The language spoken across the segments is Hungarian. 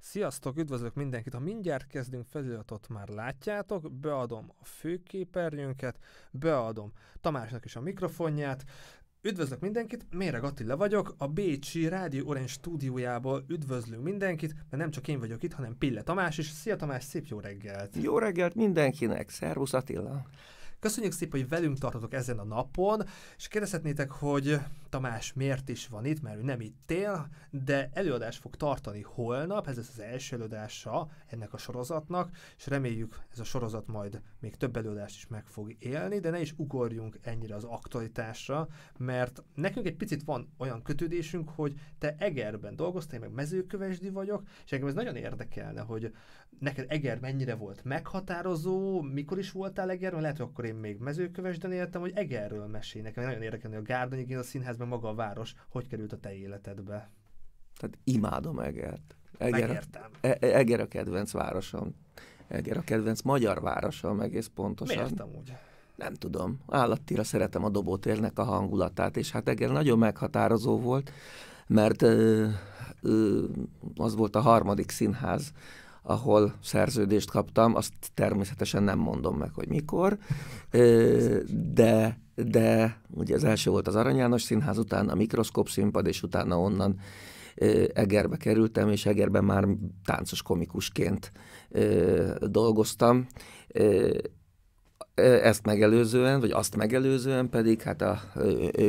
Sziasztok, üdvözlök mindenkit! Ha mindjárt kezdünk feliratot már látjátok, beadom a főképernyőnket, beadom Tamásnak is a mikrofonját, Üdvözlök mindenkit, Méreg Attila vagyok, a Bécsi Rádió Orange stúdiójából üdvözlünk mindenkit, mert nem csak én vagyok itt, hanem Pille Tamás is. Szia Tamás, szép jó reggelt! Jó reggelt mindenkinek, szervusz Attila! Köszönjük szépen, hogy velünk tartotok ezen a napon, és kérdezhetnétek, hogy Tamás miért is van itt, mert ő nem itt él, de előadást fog tartani holnap, ez lesz az első előadása ennek a sorozatnak, és reméljük ez a sorozat majd még több előadást is meg fog élni, de ne is ugorjunk ennyire az aktualitásra, mert nekünk egy picit van olyan kötődésünk, hogy te Egerben dolgoztál, én meg mezőkövesdi vagyok, és engem ez nagyon érdekelne, hogy neked Eger mennyire volt meghatározó, mikor is voltál Egerben, lehet, hogy akkor én még mezőkövesden éltem, hogy Egerről mesélj Nekem nagyon érdekel, hogy a Gárdonyi a színházban maga a város, hogy került a te életedbe. Tehát imádom Egert. Eger, Megértem. E- e- Eger a kedvenc városom. Eger a kedvenc magyar városom, egész pontosan. Miért amúgy? Nem tudom. Állattira szeretem a dobótérnek a hangulatát, és hát Eger nagyon meghatározó volt, mert ö, ö, az volt a harmadik színház, ahol szerződést kaptam, azt természetesen nem mondom meg, hogy mikor, de, de ugye az első volt az Arany János Színház, után a Mikroszkóp színpad, és utána onnan Egerbe kerültem, és Egerben már táncos komikusként dolgoztam, ezt megelőzően, vagy azt megelőzően pedig hát a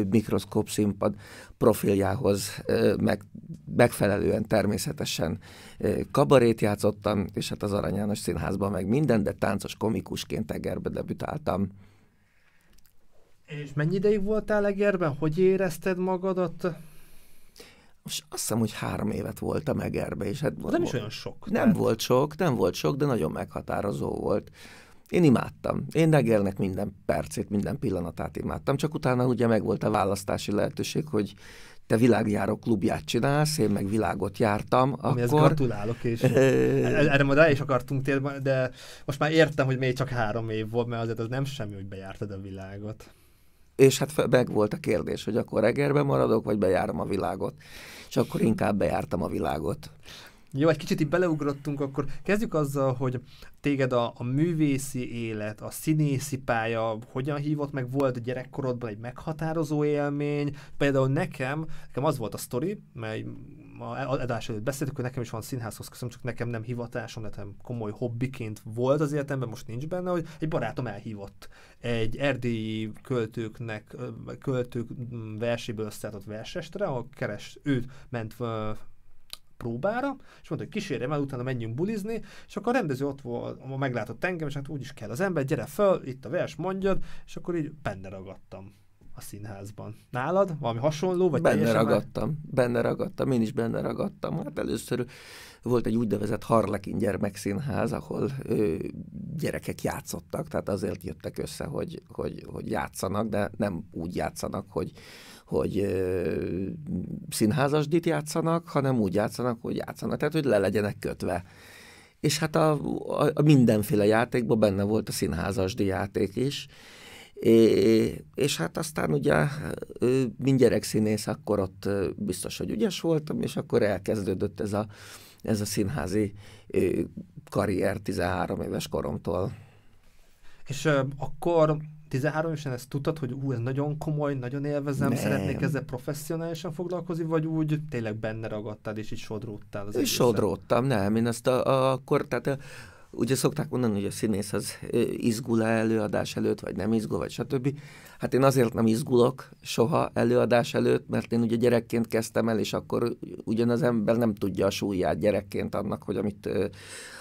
mikroszkóp színpad profiljához meg, megfelelően természetesen kabarét játszottam, és hát az Arany János Színházban meg minden, de táncos komikusként Egerbe debütáltam. És mennyi ideig voltál Egerben? Hogy érezted magadat? Most azt hiszem, hogy három évet voltam Egerbe, és hát... Nem volt, is olyan sok. Nem tehát. volt sok, nem volt sok, de nagyon meghatározó volt. Én imádtam. Én Negernek minden percét, minden pillanatát imádtam, csak utána ugye megvolt a választási lehetőség, hogy te világjáró klubját csinálsz, én meg világot jártam. Amihez akkor... gratulálok, és e- erre majd rá is akartunk térni, de most már értem, hogy még csak három év volt, mert azért az nem semmi, hogy bejártad a világot. És hát meg volt a kérdés, hogy akkor egerbe maradok, vagy bejárom a világot. És akkor inkább bejártam a világot. Jó, egy kicsit így beleugrottunk, akkor kezdjük azzal, hogy téged a, a művészi élet, a színészi pálya hogyan hívott meg, volt a gyerekkorodban egy meghatározó élmény, például nekem, nekem az volt a sztori, mely a adás előtt beszéltük, hogy nekem is van színházhoz köszönöm, csak nekem nem hivatásom, nekem komoly hobbiként volt az életemben, most nincs benne, hogy egy barátom elhívott egy erdélyi költőknek, költők mm, verséből összeállított versestre, ahol keres, őt ment próbára, és mondta, hogy kísérjem el, utána menjünk bulizni, és akkor a rendező ott volt, meglátott engem, és hát úgy is kell az ember, gyere föl, itt a vers, mondjad, és akkor így benne ragadtam a színházban. Nálad valami hasonló? Vagy benne ragadtam, már... benne ragadtam, én is benne ragadtam. Hát először volt egy úgynevezett Harlekin gyermekszínház, ahol ő, gyerekek játszottak, tehát azért jöttek össze, hogy, hogy, hogy játszanak, de nem úgy játszanak, hogy hogy színházasdit játszanak, hanem úgy játszanak, hogy játszanak, tehát hogy le legyenek kötve. És hát a, a, a mindenféle játékban benne volt a színházasdi játék is, É, és hát aztán ugye, mint gyerekszínész, akkor ott biztos, hogy ügyes voltam, és akkor elkezdődött ez a, ez a színházi karrier 13 éves koromtól. És uh, akkor 13 évesen ezt tudtad, hogy ú, ez nagyon komoly, nagyon élvezem, nem. szeretnék ezzel professzionálisan foglalkozni, vagy úgy tényleg benne ragadtad, és így sodródtál? Az sodródtam, nem. Én azt a, a, akkor, tehát a, ugye szokták mondani, hogy a színész az izgul előadás előtt, vagy nem izgul, vagy stb. Hát én azért nem izgulok soha előadás előtt, mert én ugye gyerekként kezdtem el, és akkor ugyanaz ember nem tudja a súlyát gyerekként annak, hogy amit,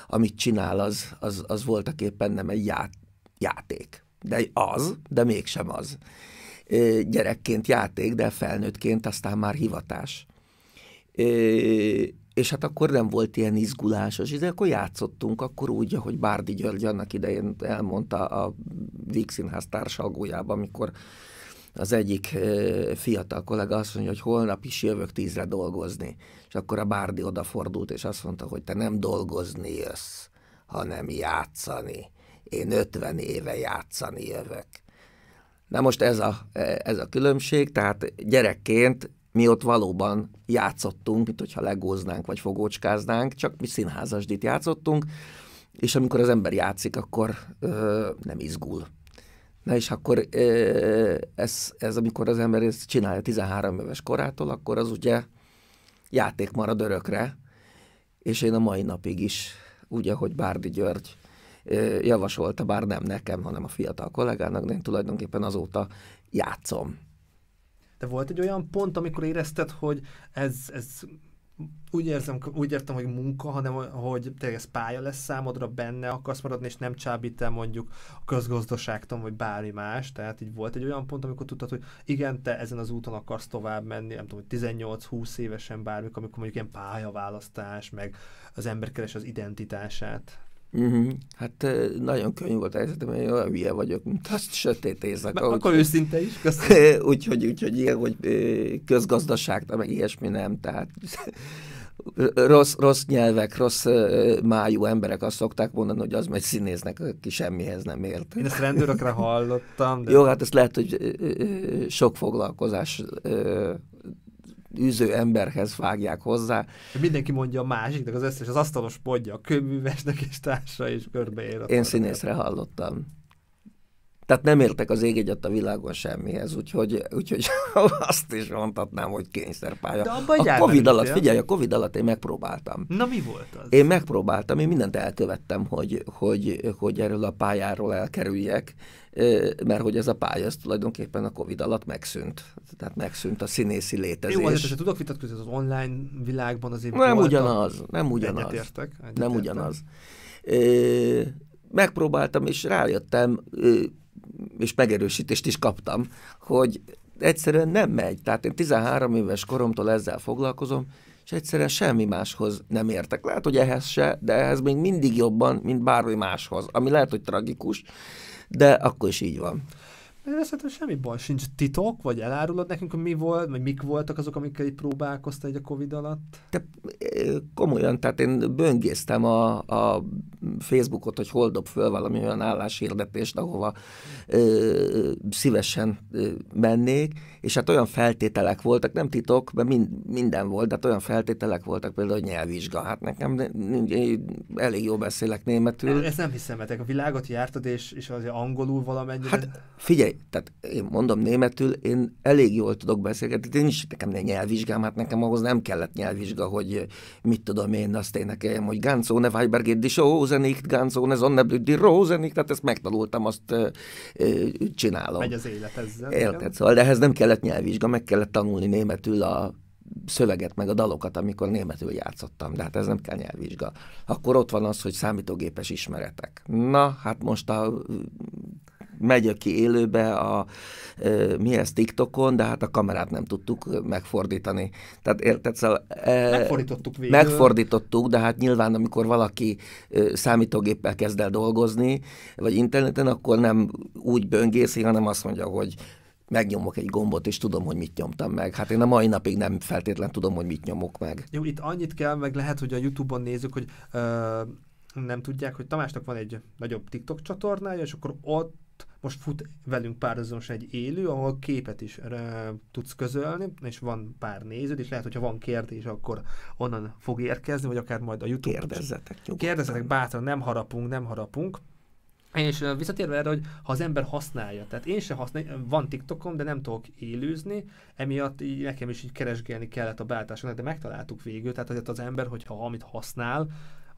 amit csinál, az, az, az voltak éppen nem egy ját, játék de az, de mégsem az. Gyerekként játék, de felnőttként aztán már hivatás. És hát akkor nem volt ilyen izgulásos, de izé, akkor játszottunk, akkor úgy, ahogy Bárdi György annak idején elmondta a Vígszínház társalgójában, amikor az egyik fiatal kollega azt mondja, hogy holnap is jövök tízre dolgozni. És akkor a Bárdi odafordult, és azt mondta, hogy te nem dolgozni jössz, hanem játszani én 50 éve játszani jövök. Na most ez a, ez a különbség, tehát gyerekként mi ott valóban játszottunk, mint hogyha legóznánk vagy fogócskáznánk, csak mi színházasdit játszottunk, és amikor az ember játszik, akkor ö, nem izgul. Na és akkor ö, ez, ez, amikor az ember ezt csinálja 13 éves korától, akkor az ugye játék marad örökre, és én a mai napig is, ugye, hogy Bárdi György javasolta, bár nem nekem, hanem a fiatal kollégának, de én tulajdonképpen azóta játszom. De volt egy olyan pont, amikor érezted, hogy ez, ez úgy, érzem, úgy értem, hogy munka, hanem hogy tényleg ez pálya lesz számodra, benne akarsz maradni, és nem csábít el mondjuk a közgazdaságtan, vagy bármi más. Tehát így volt egy olyan pont, amikor tudtad, hogy igen, te ezen az úton akarsz tovább menni, nem tudom, hogy 18-20 évesen bármikor, amikor mondjuk ilyen pályaválasztás, meg az ember keres az identitását. Uh-huh. Hát nagyon könnyű volt a helyzetem, én olyan hülye vagyok, mint azt sötét éjszaka. akkor úgy, őszinte is, köszönöm. Úgyhogy, úgyhogy ilyen, hogy közgazdaság, meg ilyesmi nem, tehát rossz, rossz nyelvek, rossz májú emberek azt szokták mondani, hogy az megy színésznek, aki semmihez nem ért. Én ezt rendőrökre hallottam. De... Jó, hát ezt lehet, hogy sok foglalkozás űző emberhez vágják hozzá. Mindenki mondja a másiknak, az összes az asztalos podja, a kőművesnek és társa is körbeér. Én színészre hallottam. Tehát nem értek az ég egyet a világon semmihez, úgyhogy, úgyhogy azt is mondhatnám, hogy kényszerpálya. De a Covid alatt, fél? figyelj, a Covid alatt én megpróbáltam. Na mi volt az? Én megpróbáltam, én mindent elkövettem, hogy, hogy, hogy erről a pályáról elkerüljek, mert hogy ez a pálya ez tulajdonképpen a Covid alatt megszűnt. Tehát megszűnt a színészi létezés. Jó, azért tudok vitatkozni, az online világban azért... Nem ugyanaz, nem ugyanaz. Egyetértek. Egyet nem ugyanaz. Ö, megpróbáltam, és rájöttem, és megerősítést is kaptam, hogy egyszerűen nem megy. Tehát én 13 éves koromtól ezzel foglalkozom, és egyszerűen semmi máshoz nem értek. Lehet, hogy ehhez se, de ehhez még mindig jobban, mint bármi máshoz, ami lehet, hogy tragikus, de akkor is így van. De szerintem semmi baj sincs. Titok, vagy elárulod nekünk, hogy mi volt, vagy mik voltak azok, amikkel így próbálkoztál egy a Covid alatt? Te, komolyan, tehát én böngésztem a, a Facebookot, hogy hol dob föl valami olyan álláshirdetést, ahova ö, szívesen ö, mennék, és hát olyan feltételek voltak, nem titok, mert mind, minden volt, de hát olyan feltételek voltak, például nyelvvizsga. Hát nekem elég jól beszélek németül. Ezt nem hiszem, mert a világot jártad, és, és az angolul valamennyire... Hát figyelj, tehát én mondom németül, én elég jól tudok beszélgetni, de nincs nekem ne nyelvvizsgám, hát nekem ahhoz nem kellett nyelvvizsga, hogy mit tudom én azt énekeljem, hogy Ganzo ne Weibergét die Rosenik, ganz ne Sonnenblüt die tehát ezt megtanultam, azt csinálom. Megy az élet ezzel. Érted, szóval de ehhez nem kell kellett nyelvvizsga, meg kellett tanulni németül a szöveget, meg a dalokat, amikor németül játszottam, de hát ez nem kell nyelvvizsga. Akkor ott van az, hogy számítógépes ismeretek. Na, hát most a megyek ki élőbe, a, e, mi ez TikTokon, de hát a kamerát nem tudtuk megfordítani. Tehát érted? Szóval, e, megfordítottuk végül. Megfordítottuk, de hát nyilván amikor valaki e, számítógéppel kezd el dolgozni, vagy interneten, akkor nem úgy böngészi, hanem azt mondja, hogy megnyomok egy gombot, és tudom, hogy mit nyomtam meg. Hát én a mai napig nem feltétlen tudom, hogy mit nyomok meg. Jó, itt annyit kell, meg lehet, hogy a YouTube-on nézzük, hogy ö, nem tudják, hogy Tamásnak van egy nagyobb TikTok csatornája, és akkor ott most fut velünk párhuzamosan egy élő, ahol képet is ö, tudsz közölni, és van pár néződ, és lehet, hogyha van kérdés, akkor onnan fog érkezni, vagy akár majd a YouTube-on. Kérdezzetek nyugodtan. Kérdezzetek bátran, nem harapunk, nem harapunk. És visszatérve erre, hogy ha az ember használja, tehát én se használom, van TikTokom, de nem tudok élőzni, emiatt így nekem is így keresgélni kellett a beállításoknak, de megtaláltuk végül, tehát az ember, hogyha amit használ,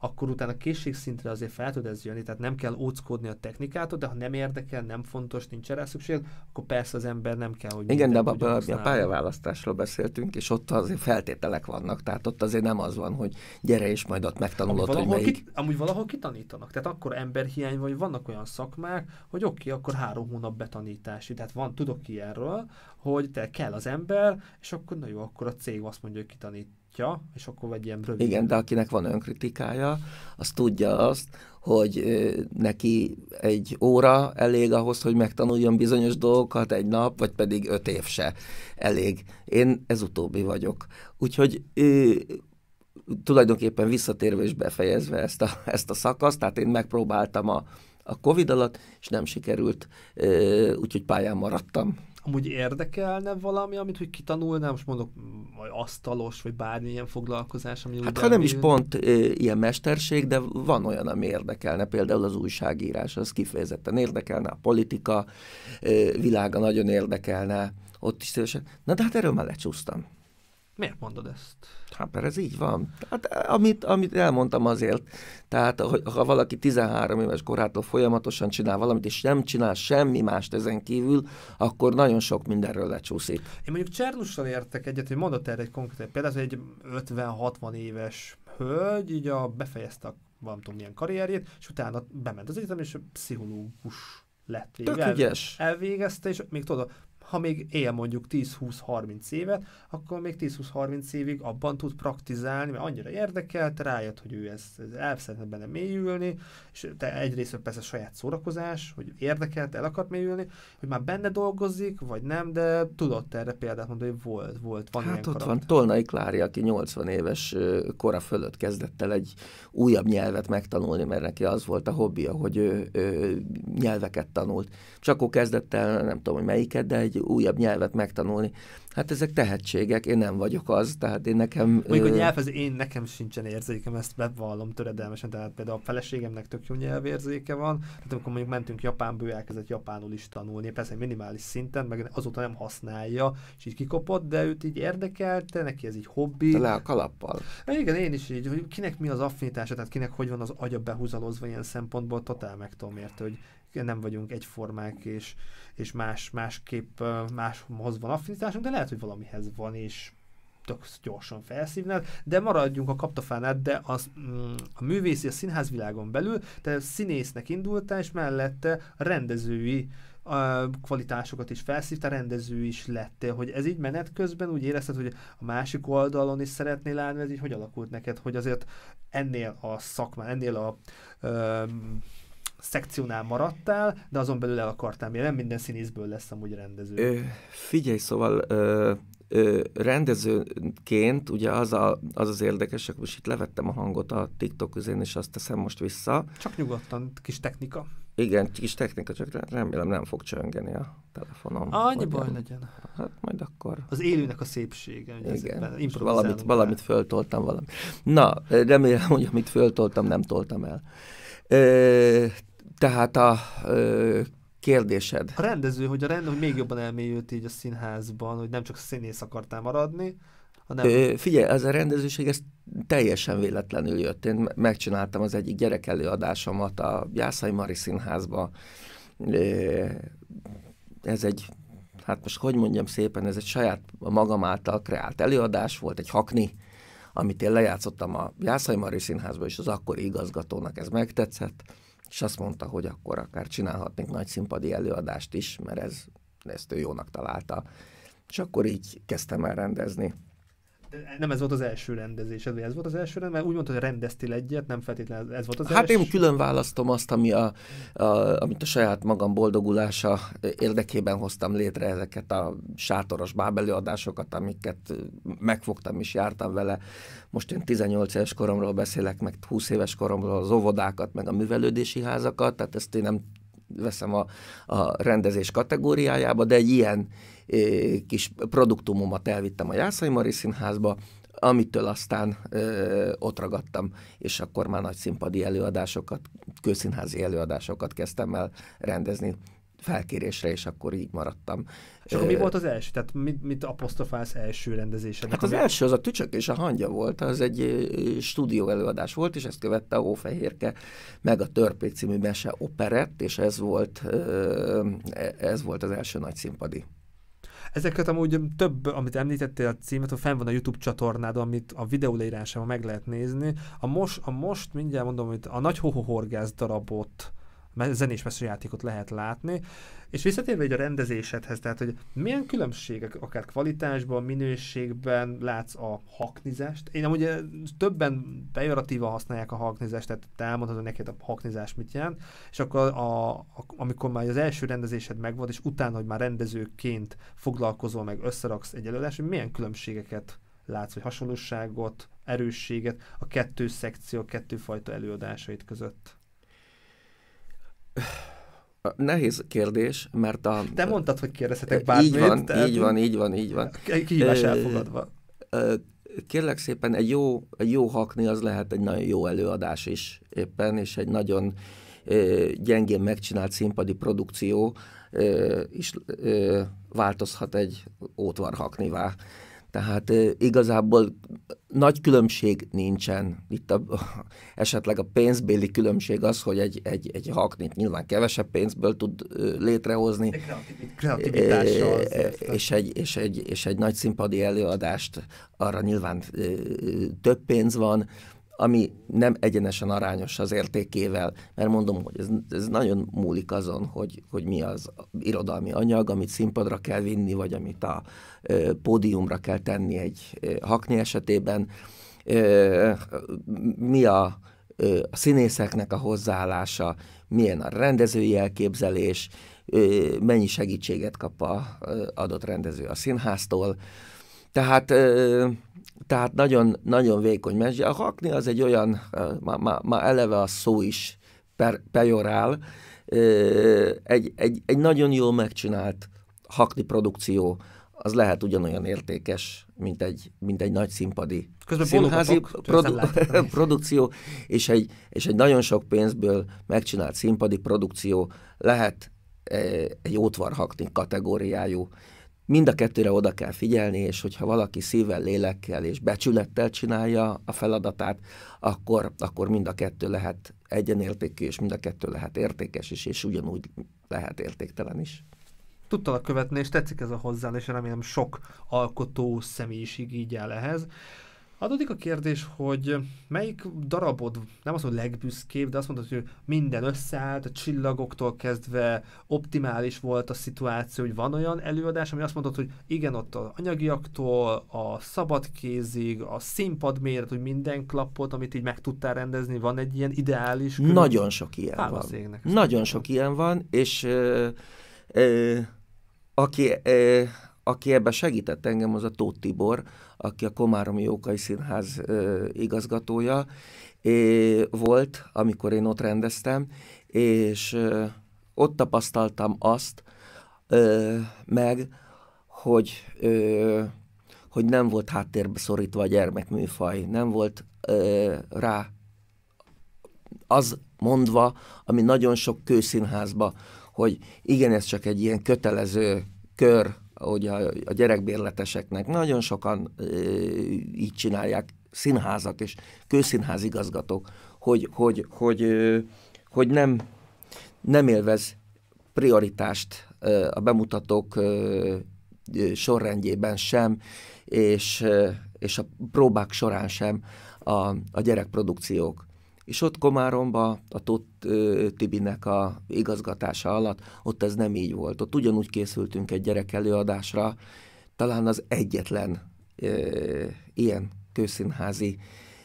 akkor utána készségszintre azért fel tud ez jönni, tehát nem kell óckodni a technikától, de ha nem érdekel, nem fontos, nincs rá szükség, akkor persze az ember nem kell, hogy Igen, de a, a, a pályaválasztásról beszéltünk, és ott azért feltételek vannak, tehát ott azért nem az van, hogy gyere és majd ott megtanulod, amúgy hogy melyik. Ki, amúgy valahol kitanítanak, tehát akkor emberhiány, vagy vannak olyan szakmák, hogy oké, okay, akkor három hónap betanítási, tehát van, tudok ilyenről, hogy te kell az ember, és akkor na jó, akkor a cég azt mondja, hogy kitanít látja, és akkor vagy ilyen rövid. Igen, de akinek van önkritikája, az tudja azt, hogy neki egy óra elég ahhoz, hogy megtanuljon bizonyos dolgokat egy nap, vagy pedig öt év se elég. Én ez utóbbi vagyok. Úgyhogy tulajdonképpen visszatérve és befejezve ezt a, ezt a szakaszt, tehát én megpróbáltam a, a Covid alatt, és nem sikerült, úgyhogy pályán maradtam amúgy érdekelne valami, amit hogy kitanulnám, most mondok, mm, vagy asztalos, vagy bármilyen foglalkozás, ami Hát ha nem is pont ö, ilyen mesterség, de van olyan, ami érdekelne, például az újságírás, az kifejezetten érdekelne, a politika ö, világa nagyon érdekelne, ott is szívesen. Na de hát erről már lecsúsztam. Miért mondod ezt? Hát, mert ez így van. Hát, amit, amit elmondtam azért, tehát ha valaki 13 éves korától folyamatosan csinál valamit, és nem csinál semmi mást ezen kívül, akkor nagyon sok mindenről lecsúszik. Én mondjuk Csernussal értek egyet, hogy mondott erre egy konkrét példát, hogy egy 50-60 éves hölgy így a, befejezte a nem tudom milyen karrierjét, és utána bement az egyetem, és pszichológus lett. Tök ügyes. Elvégezte, és még tudod, ha még él mondjuk 10-20-30 évet, akkor még 10-20-30 évig abban tud praktizálni, mert annyira érdekelt, rájött, hogy ő ezt, ezt el szeretne benne mélyülni, és te egyrészt persze saját szórakozás, hogy érdekelt, el akart mélyülni, hogy már benne dolgozik, vagy nem, de tudott erre példát mondani, hogy volt, volt, van hát ott karakter. van Tolnai Klári, aki 80 éves kora fölött kezdett el egy újabb nyelvet megtanulni, mert neki az volt a hobbija, hogy ő, ő nyelveket tanult. Csak akkor kezdett el, nem tudom, hogy melyiket, de egy újabb nyelvet megtanulni. Hát ezek tehetségek, én nem vagyok az, tehát én nekem... Mondjuk a nyelv, az én nekem sincsen érzékem, ezt bevallom töredelmesen, tehát például a feleségemnek tök jó nyelvérzéke van, tehát amikor mondjuk mentünk Japánba, ő elkezdett japánul is tanulni, persze minimális szinten, meg azóta nem használja, és így kikopott, de őt így érdekelte, neki ez így hobbi. Te le a kalappal. Hát igen, én is így, hogy kinek mi az affinitása, tehát kinek hogy van az agya behúzalozva ilyen szempontból, totál meg tudom érte, hogy nem vagyunk egyformák, és, és más, másképp máshoz van affinitásunk, de lehet, hogy valamihez van, és tök gyorsan felszívnád, de maradjunk a kaptafánát, de az, mm, a művészi, a színházvilágon belül, te színésznek indultál, és mellette rendezői a kvalitásokat is felszívta, rendező is lettél, hogy ez így menet közben úgy érezted, hogy a másik oldalon is szeretnél állni, ez így hogy alakult neked, hogy azért ennél a szakmán, ennél a um, szekciónál maradtál, de azon belül el akartál Nem minden színészből lesz amúgy rendező. Ö, figyelj, szóval ö, ö, rendezőként ugye az, a, az az érdekes, hogy most itt levettem a hangot a TikTok üzén, és azt teszem most vissza. Csak nyugodtan, kis technika. Igen, kis technika, csak remélem nem fog csöngeni a telefonom. Annyi baj nem. legyen. Hát majd akkor. Az élőnek a szépsége. Igen, és valamit, valamit föltoltam, valamit. Na, remélem, hogy amit föltoltam, nem toltam el. Ö, tehát a ö, kérdésed. A rendező, hogy a rendező még jobban elmélyült így a színházban, hogy nem csak színész akartál maradni, hanem... Ö, figyelj, ez a rendezőség, ez teljesen véletlenül jött. Én megcsináltam az egyik gyerek előadásomat a Jászai Mari Színházba. Ö, ez egy hát most hogy mondjam szépen, ez egy saját magam által kreált előadás volt, egy hakni, amit én lejátszottam a Jászai Mari Színházban, és az akkori igazgatónak ez megtetszett, és azt mondta, hogy akkor akár csinálhatnék nagy színpadi előadást is, mert ez, ezt ő jónak találta. És akkor így kezdtem el rendezni nem ez volt az első rendezés, ez volt az első rendezés, mert úgy mondta, hogy rendeztél egyet, nem feltétlenül ez volt az hát első. Hát én külön választom azt, ami a, a, amit a saját magam boldogulása érdekében hoztam létre ezeket a sátoros bábelőadásokat, amiket megfogtam és jártam vele. Most én 18 éves koromról beszélek, meg 20 éves koromról az óvodákat, meg a művelődési házakat, tehát ezt én nem veszem a, a rendezés kategóriájába, de egy ilyen kis produktumomat elvittem a Jászai Mari Színházba, amitől aztán ö, ott ragadtam, és akkor már nagy színpadi előadásokat, közszínházi előadásokat kezdtem el rendezni felkérésre, és akkor így maradtam. És akkor mi volt az első? Tehát mit, mit apostrofálsz első rendezésed? Hát az első az a Tücsök és a Hangya volt, az egy stúdió előadás volt, és ezt követte a Hófehérke, meg a Törpé című mese operett, és ez volt, e, ez volt az első nagy színpadi Ezeket amúgy több, amit említettél a címet, hogy fenn van a YouTube csatornád, amit a videó leírásában meg lehet nézni. A most, a most mindjárt mondom, hogy a nagy hohohorgász darabot zenés mesejátékot lehet látni. És visszatérve egy a rendezésedhez, tehát hogy milyen különbségek akár kvalitásban, minőségben látsz a haknizást? Én amúgy eh, többen pejoratívan használják a haknizást, tehát te elmondhatod hogy neked a haknizás mit jelent, és akkor a, a, amikor már az első rendezésed megvan, és utána, hogy már rendezőként foglalkozol, meg összeraksz egy előadást, hogy milyen különbségeket látsz, vagy hasonlóságot, erősséget a kettő szekció, a kettő fajta előadásait között? Nehéz kérdés, mert a... Te mondtad, hogy kérdezhetek bármit. Így van, tehát... így van, így van, így van. Kihívás elfogadva. Kérlek szépen, egy jó, egy jó hakni az lehet egy nagyon jó előadás is éppen, és egy nagyon gyengén megcsinált színpadi produkció is változhat egy ótvarhaknivá. Tehát igazából nagy különbség nincsen. Itt a, esetleg a pénzbéli különbség az, hogy egy, egy, egy haknit nyilván kevesebb pénzből tud létrehozni. kreativitással. És egy, és, egy, és egy nagy színpadi előadást arra nyilván több pénz van, ami nem egyenesen arányos az értékével, mert mondom, hogy ez, ez nagyon múlik azon, hogy, hogy mi az irodalmi anyag, amit színpadra kell vinni, vagy amit a ö, pódiumra kell tenni egy ö, hakni esetében, ö, mi a, ö, a színészeknek a hozzáállása, milyen a rendezői elképzelés, ö, mennyi segítséget kap a ö, adott rendező a színháztól. Tehát ö, tehát nagyon, nagyon vékony menzsé. A hakni az egy olyan, ma, ma, ma eleve a szó is per, pejorál, egy, egy, egy nagyon jól megcsinált hakni produkció, az lehet ugyanolyan értékes, mint egy, mint egy nagy színpadi Közben színházi bonokatok, produ- produkció, és egy, és egy nagyon sok pénzből megcsinált színpadi produkció lehet egy ótvarhakni kategóriájú mind a kettőre oda kell figyelni, és hogyha valaki szívvel, lélekkel és becsülettel csinálja a feladatát, akkor, akkor mind a kettő lehet egyenértékű, és mind a kettő lehet értékes is, és ugyanúgy lehet értéktelen is a követni, és tetszik ez a hozzáállás, remélem sok alkotó személyiség így áll ehhez. Adódik a kérdés, hogy melyik darabod, nem azt mondod legbüszkébb, de azt mondod, hogy minden összeállt, a csillagoktól kezdve optimális volt a szituáció, hogy van olyan előadás, ami azt mondod, hogy igen, ott az anyagiaktól, a szabadkézig, a színpad méret, hogy minden klappot, amit így meg tudtál rendezni, van egy ilyen ideális? Külön... Nagyon sok ilyen Há, van. Nagyon sok van. ilyen van, és ö, ö, aki, ö, aki ebben segített engem, az a Tóth Tibor, aki a Komáromi Jókai Színház igazgatója é, volt, amikor én ott rendeztem, és ott tapasztaltam azt meg, hogy, hogy nem volt háttérbe szorítva a gyermekműfaj, nem volt rá az mondva, ami nagyon sok kőszínházba, hogy igen, ez csak egy ilyen kötelező kör, hogy a, a gyerekbérleteseknek nagyon sokan e, így csinálják színházak és közszínházigazgatók, hogy, hogy, hogy, hogy, hogy nem, nem élvez prioritást e, a bemutatók e, sorrendjében sem, és, és a próbák során sem a, a gyerekprodukciók. És ott Komáromba, a Tott Tibinek a igazgatása alatt, ott ez nem így volt. Ott ugyanúgy készültünk egy gyerek előadásra, talán az egyetlen ö, ilyen kőszínházi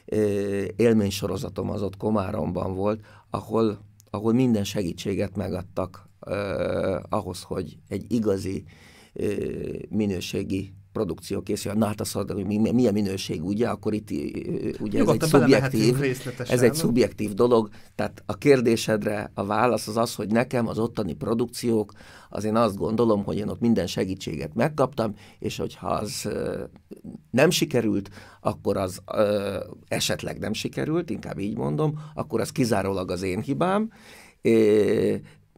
ö, élménysorozatom az ott Komáromban volt, ahol, ahol minden segítséget megadtak ö, ahhoz, hogy egy igazi ö, minőségi produkció készül, na hát azt hogy milyen minőség, ugye, akkor itt ugye ez egy, szubjektív, ez egy szubjektív dolog, tehát a kérdésedre a válasz az az, hogy nekem az ottani produkciók, az én azt gondolom, hogy én ott minden segítséget megkaptam, és hogyha az nem sikerült, akkor az esetleg nem sikerült, inkább így mondom, akkor az kizárólag az én hibám,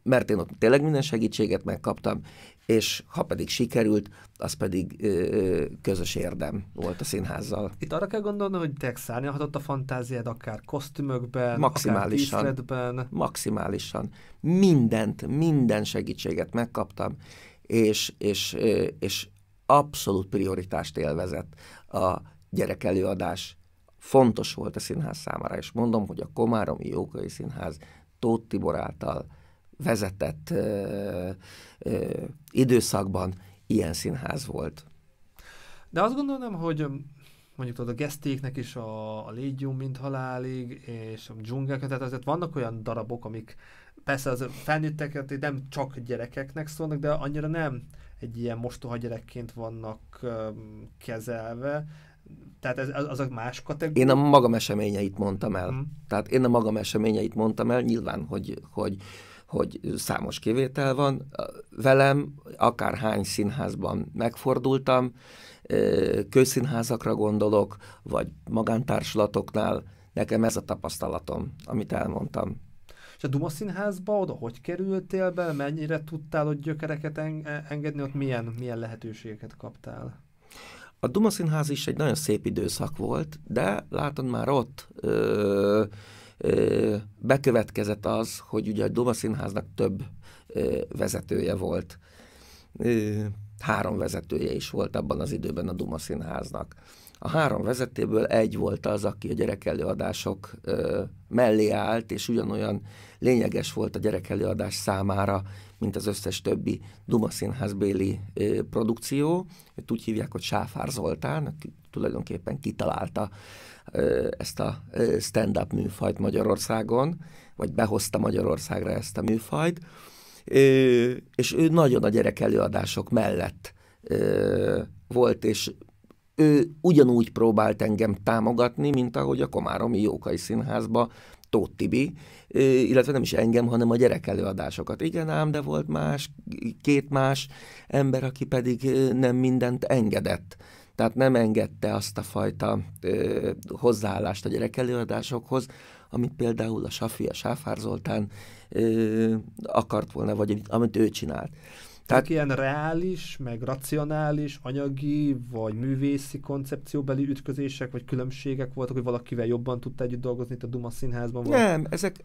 mert én ott tényleg minden segítséget megkaptam, és ha pedig sikerült, az pedig ö, közös érdem volt a színházzal. Itt arra kell gondolni, hogy tényleg szárnyalhatott a fantáziád, akár kosztümökben, maximálisan, akár díszletben. Maximálisan. Mindent, minden segítséget megkaptam, és, és, és abszolút prioritást élvezett a gyerek előadás. Fontos volt a színház számára, és mondom, hogy a Komáromi Jókai Színház Tóth Tibor által vezetett ö, ö, időszakban ilyen színház volt. De azt gondolom, hogy mondjuk tudod, a gesztéknek is a, a légyum, mint halálig, és a dzsungelk, tehát azért vannak olyan darabok, amik persze az felnőtteket nem csak gyerekeknek szólnak, de annyira nem egy ilyen mostoha gyerekként vannak ö, kezelve, tehát ez, az, az a más kategória? Én a magam eseményeit mondtam el. Mm. Tehát én a magam eseményeit mondtam el, nyilván, hogy, hogy hogy számos kivétel van velem, akár hány színházban megfordultam, közszínházakra gondolok, vagy magántársulatoknál, nekem ez a tapasztalatom, amit elmondtam. És a Duma Színházba oda hogy kerültél be, mennyire tudtál ott gyökereket e, engedni, ott milyen, milyen lehetőségeket kaptál? A Duma Színház is egy nagyon szép időszak volt, de látod már ott ö, bekövetkezett az, hogy ugye a Duma Színháznak több vezetője volt. Három vezetője is volt abban az időben a Duma Színháznak. A három vezetéből egy volt az, aki a gyerekelőadások mellé állt, és ugyanolyan lényeges volt a gyerekelőadás számára, mint az összes többi Duma béli produkció. Őt úgy hívják, hogy Sáfár Zoltán, aki tulajdonképpen kitalálta ezt a stand-up műfajt Magyarországon, vagy behozta Magyarországra ezt a műfajt, és ő nagyon a gyerek előadások mellett volt, és ő ugyanúgy próbált engem támogatni, mint ahogy a Komáromi Jókai Színházba Tóth Tibi, illetve nem is engem, hanem a gyerek előadásokat. Igen ám, de volt más, két más ember, aki pedig nem mindent engedett tehát nem engedte azt a fajta ö, hozzáállást a gyerekelőadásokhoz, amit például a Safi, a Sáfár Zoltán ö, akart volna, vagy amit ő csinált. Tehát ilyen reális, meg racionális, anyagi, vagy művészi koncepcióbeli ütközések, vagy különbségek voltak, hogy valakivel jobban tudta együtt dolgozni, itt a Duma színházban? Volt. Nem, ezek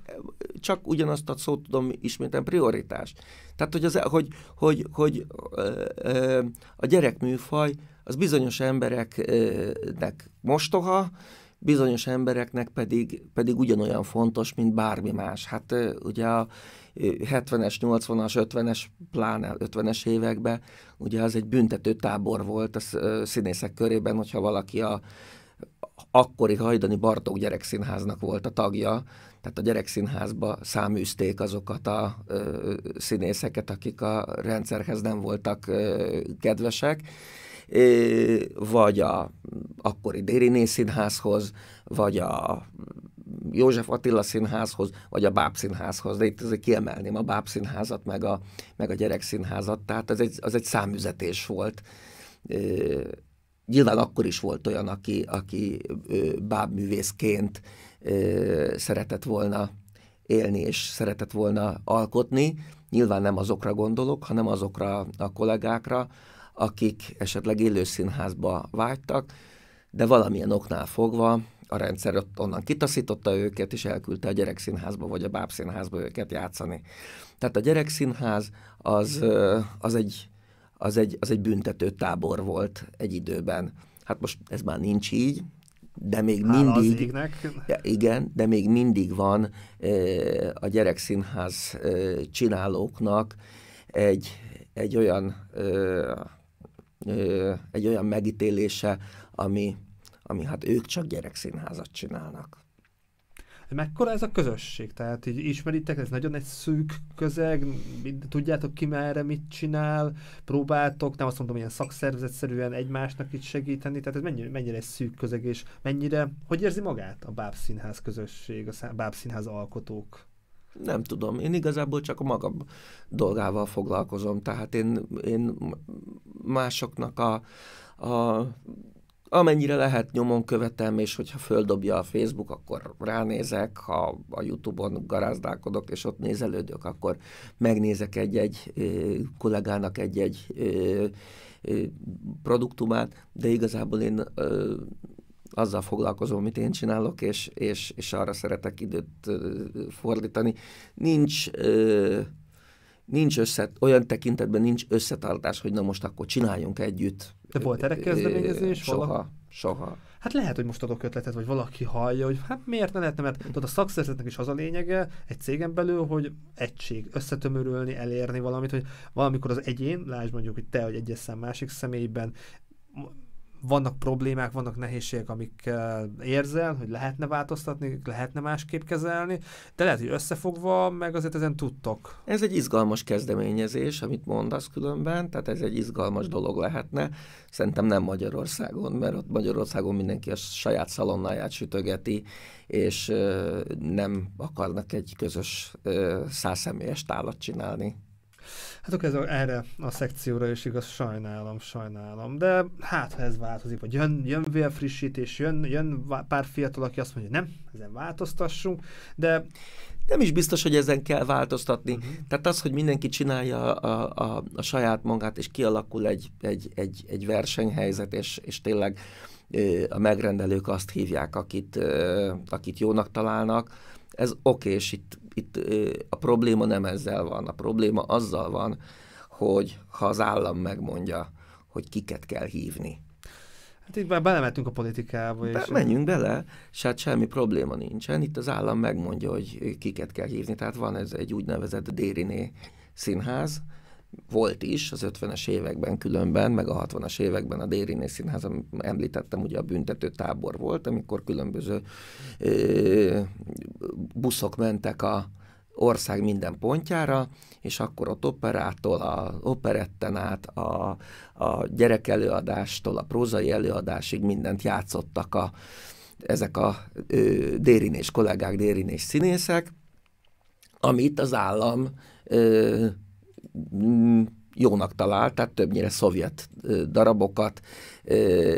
csak ugyanazt a szót tudom ismétlen prioritás. Tehát, hogy, az, hogy, hogy, hogy ö, ö, a gyerekműfaj műfaj az bizonyos embereknek mostoha, bizonyos embereknek pedig, pedig ugyanolyan fontos, mint bármi más. Hát ugye a 70-es, 80-as, 50-es, pláne 50-es években ugye az egy büntető tábor volt a színészek körében, hogyha valaki a akkori hajdani Bartók gyerekszínháznak volt a tagja, tehát a gyerekszínházba száműzték azokat a ö, színészeket, akik a rendszerhez nem voltak ö, kedvesek, vagy a akkori Dériné színházhoz, vagy a József Attila színházhoz, vagy a Báb színházhoz, de itt azért kiemelném a Báb színházat, meg a, meg a gyerek színházat. tehát az egy, az egy számüzetés volt. Nyilván akkor is volt olyan, aki, aki báb művészként szeretett volna élni, és szeretett volna alkotni. Nyilván nem azokra gondolok, hanem azokra a kollégákra, akik esetleg élőszínházba vágytak, de valamilyen oknál fogva a rendszer ott onnan kitaszította őket, és elküldte a gyerekszínházba vagy a bábszínházba őket játszani. Tehát a gyerekszínház az, az, egy, az, egy, az egy büntető tábor volt egy időben. Hát most ez már nincs így, de még Hála mindig. Ja, igen, de még mindig van a gyerekszínház csinálóknak egy, egy olyan egy olyan megítélése, ami, ami hát ők csak gyerekszínházat csinálnak. Mekkora ez a közösség? Tehát így ismeritek, ez nagyon egy szűk közeg, tudjátok ki merre mit csinál, próbáltok, nem azt mondom, ilyen szakszervezetszerűen egymásnak itt segíteni, tehát ez mennyire, mennyire egy szűk közeg, és mennyire, hogy érzi magát a bábszínház közösség, a bábszínház alkotók? Nem tudom, én igazából csak a magam dolgával foglalkozom, tehát én, én másoknak a, a amennyire lehet nyomon követem, és hogyha földobja a Facebook, akkor ránézek, ha a Youtube-on garázdálkodok, és ott nézelődök, akkor megnézek egy-egy kollégának egy-egy produktumát, de igazából én azzal foglalkozom, mit én csinálok, és, és, és arra szeretek időt fordítani. Nincs, nincs összet, olyan tekintetben nincs összetartás, hogy na most akkor csináljunk együtt. De volt erre kezdeményezés? Soha, vala? soha. Hát lehet, hogy most adok ötletet, vagy valaki hallja, hogy hát miért ne lehetne, mert tudod, a szakszervezetnek is az a lényege egy cégen belül, hogy egység, összetömörülni, elérni valamit, hogy valamikor az egyén, lásd mondjuk, hogy te, hogy egyes szám másik személyben vannak problémák, vannak nehézségek, amikkel érzel, hogy lehetne változtatni, lehetne másképp kezelni, de lehet, hogy összefogva, meg azért ezen tudtok. Ez egy izgalmas kezdeményezés, amit mondasz különben, tehát ez egy izgalmas dolog lehetne. Szerintem nem Magyarországon, mert ott Magyarországon mindenki a saját szalonnáját sütögeti, és nem akarnak egy közös százszemélyes tálat csinálni. Hát akkor ez a, erre a szekcióra is igaz, sajnálom, sajnálom. De hát, ha ez változik, vagy jön, jön vél frissítés, jön, jön pár fiatal, aki azt mondja, nem, ezen változtassunk, de nem is biztos, hogy ezen kell változtatni. Uh-huh. Tehát az, hogy mindenki csinálja a, a, a saját magát, és kialakul egy, egy, egy, egy versenyhelyzet, és, és tényleg a megrendelők azt hívják, akit, akit jónak találnak, ez oké, és itt itt a probléma nem ezzel van, a probléma azzal van, hogy ha az állam megmondja, hogy kiket kell hívni. Hát itt már belemettünk a politikába. És... menjünk bele, és hát semmi probléma nincsen. Itt az állam megmondja, hogy kiket kell hívni. Tehát van ez egy úgynevezett Dériné színház, volt is az 50-es években különben, meg a 60-as években a Dériné Színházam említettem, ugye a büntető tábor volt, amikor különböző ö, buszok mentek a ország minden pontjára, és akkor ott operától, a operetten át, a, a gyerekelőadástól, a prózai előadásig mindent játszottak a, ezek a ö, dérinés kollégák, dérinés színészek, amit az állam ö, Mm, jónak talált, tehát többnyire szovjet darabokat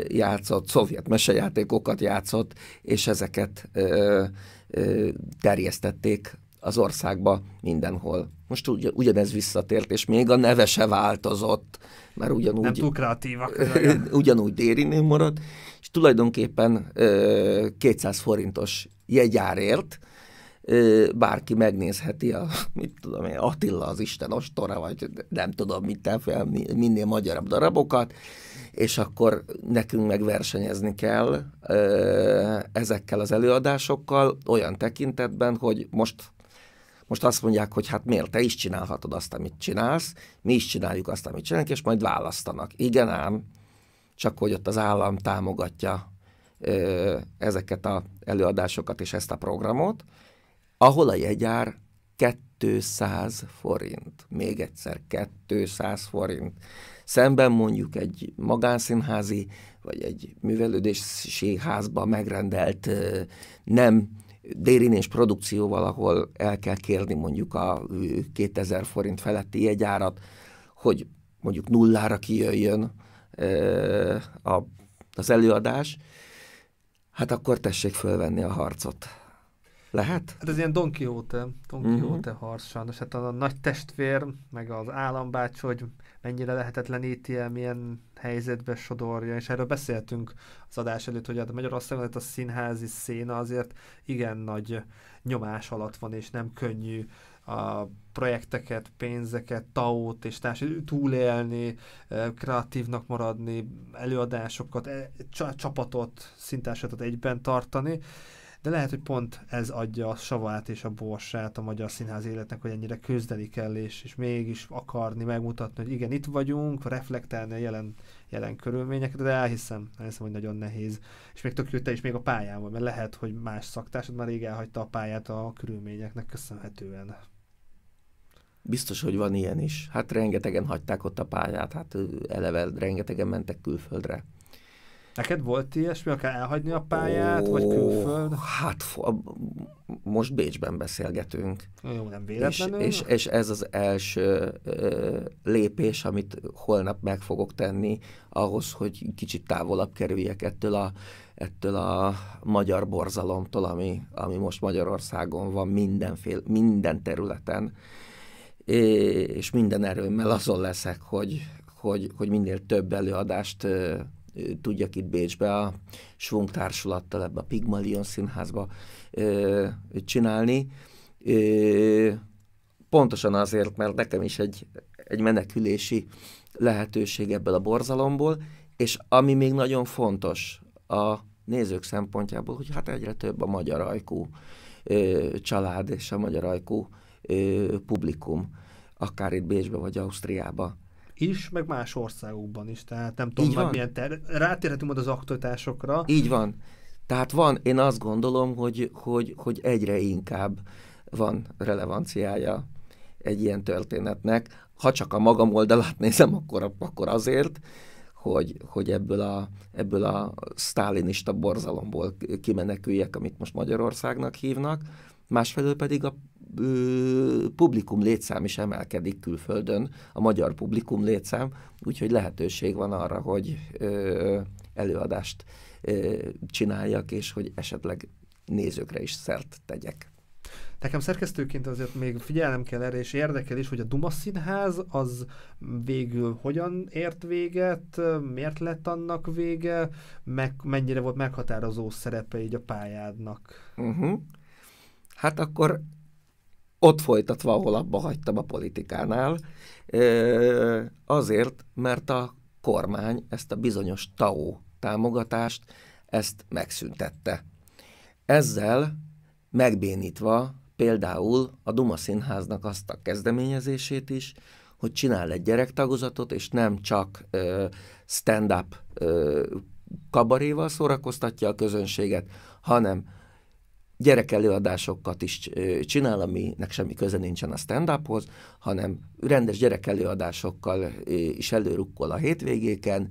játszott, szovjet mesejátékokat játszott, és ezeket terjesztették az országba mindenhol. Most ugy, ugyanez visszatért, és még a neve se változott, mert ugyanúgy... Nem túl kreatívak. ugyanúgy Dérinő maradt, és tulajdonképpen ö, 200 forintos jegyárért bárki megnézheti a, mit tudom én, Attila az Isten ostora, vagy nem tudom mit, telfél, minél magyarabb darabokat, és akkor nekünk meg versenyezni kell ezekkel az előadásokkal olyan tekintetben, hogy most most azt mondják, hogy hát miért, te is csinálhatod azt, amit csinálsz, mi is csináljuk azt, amit csinálunk, és majd választanak. Igen ám, csak hogy ott az állam támogatja ö, ezeket az előadásokat és ezt a programot, ahol a jegyár 200 forint. Még egyszer 200 forint. Szemben mondjuk egy magánszínházi vagy egy művelődési házba megrendelt nem dérinés produkcióval, ahol el kell kérni mondjuk a 2000 forint feletti jegyárat, hogy mondjuk nullára kijöjjön az előadás, hát akkor tessék fölvenni a harcot. Lehet? Hát ez ilyen Don Quixote, Don mhm. Quixote uh-huh. harc sajnos. Hát a, nagy testvér, meg az állambács, hogy mennyire lehetetleníti el, milyen helyzetbe sodorja, és erről beszéltünk az adás előtt, hogy a Magyarországon hát a színházi széna azért igen nagy nyomás alatt van, és nem könnyű a projekteket, pénzeket, taót és társadalmi túlélni, kreatívnak maradni, előadásokat, e, csapatot, szintársatot egyben tartani, de lehet, hogy pont ez adja a savát és a borsát a magyar színház életnek, hogy ennyire közdeni kell, és, és mégis akarni megmutatni, hogy igen, itt vagyunk, reflektálni a jelen, jelen körülményekre, de elhiszem, elhiszem, hogy nagyon nehéz. És még tök te is még a pályán vagy, mert lehet, hogy más szaktársad már rég elhagyta a pályát a körülményeknek köszönhetően. Biztos, hogy van ilyen is. Hát rengetegen hagyták ott a pályát, hát eleve rengetegen mentek külföldre Neked volt ilyesmi, akár elhagyni a pályát, Ó, vagy külföld? Hát most Bécsben beszélgetünk. Jó, nem véletlenül. És, és, és ez az első ö, lépés, amit holnap meg fogok tenni ahhoz, hogy kicsit távolabb kerüljek ettől a, ettől a magyar borzalomtól, ami, ami most Magyarországon van mindenfél, minden területen. É, és minden erőmmel azon leszek, hogy, hogy, hogy minél több előadást tudjak itt Bécsbe a Svunk társulattal ebbe a Pigmalion színházba csinálni. Pontosan azért, mert nekem is egy, egy menekülési lehetőség ebből a borzalomból, és ami még nagyon fontos a nézők szempontjából, hogy hát egyre több a magyar ajkú család és a magyar ajkú publikum, akár itt Bécsbe vagy Ausztriába is, meg más országokban is. Tehát nem tudom, Így milyen ter- rátérhetünk majd az aktualitásokra. Így van. Tehát van, én azt gondolom, hogy, hogy, hogy egyre inkább van relevanciája egy ilyen történetnek. Ha csak a magam oldalát nézem, akkor, akkor azért, hogy, hogy ebből, a, ebből a sztálinista borzalomból kimeneküljek, amit most Magyarországnak hívnak, másfelől pedig a publikum létszám is emelkedik külföldön, a magyar publikum létszám, úgyhogy lehetőség van arra, hogy ö, előadást ö, csináljak, és hogy esetleg nézőkre is szert tegyek. Nekem szerkesztőként azért még figyelnem kell erre, és érdekel is, hogy a Duma Színház az végül hogyan ért véget, miért lett annak vége, meg mennyire volt meghatározó szerepe így a pályádnak. Uh-huh. Hát akkor ott folytatva, ahol abba hagytam a politikánál, azért, mert a kormány ezt a bizonyos TAO támogatást, ezt megszüntette. Ezzel megbénítva például a Duma Színháznak azt a kezdeményezését is, hogy csinál egy gyerektagozatot, és nem csak stand-up kabaréval szórakoztatja a közönséget, hanem gyerekelőadásokat is csinál, aminek semmi köze nincsen a stand-uphoz, hanem rendes gyerekelőadásokkal is előrukkol a hétvégéken.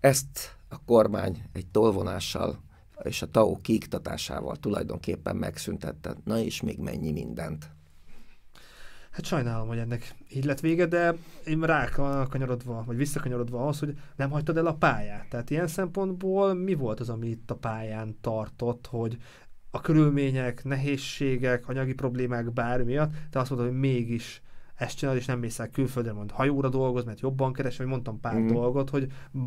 Ezt a kormány egy tolvonással és a TAO kiiktatásával tulajdonképpen megszüntette. Na és még mennyi mindent. Hát sajnálom, hogy ennek így lett vége, de én rákanyarodva, vagy visszakanyarodva az, hogy nem hagytad el a pályát. Tehát ilyen szempontból mi volt az, ami itt a pályán tartott, hogy a körülmények, nehézségek, anyagi problémák, bármi miatt, te azt mondod, hogy mégis ezt csinálod, és nem mész el külföldre, mond hajóra dolgoz, mert jobban keresem, vagy mondtam pár mm. dolgot, hogy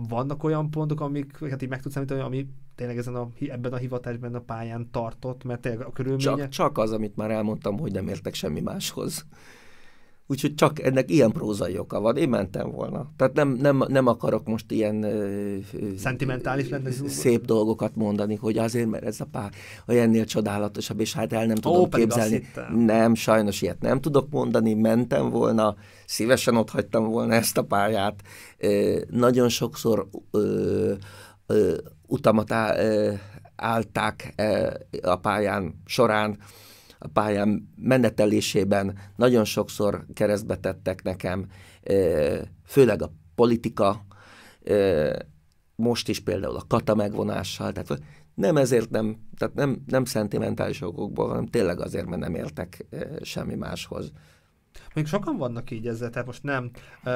vannak olyan pontok, amik, hát így meg tudsz említeni, ami tényleg ezen a, ebben a hivatásban, a pályán tartott, mert tényleg a körülmények... Csak, csak az, amit már elmondtam, hogy nem értek semmi máshoz. Úgyhogy csak ennek ilyen prózai oka van. Én mentem volna. Tehát nem, nem, nem akarok most ilyen Szentimentális lenne szép dolgokat mondani, hogy azért, mert ez a pár a ennél csodálatosabb, és hát el nem tudom Ó, képzelni. Nem, sajnos ilyet nem tudok mondani. Mentem volna, szívesen ott hagytam volna ezt a pályát. Nagyon sokszor ö, ö, utamat á, állták a pályán során, a pályán menetelésében nagyon sokszor keresztbe tettek nekem, főleg a politika, most is például a kata megvonással, tehát nem ezért nem, tehát nem, nem szentimentális okokból, hanem tényleg azért, mert nem értek semmi máshoz. Még sokan vannak így ezzel, tehát most nem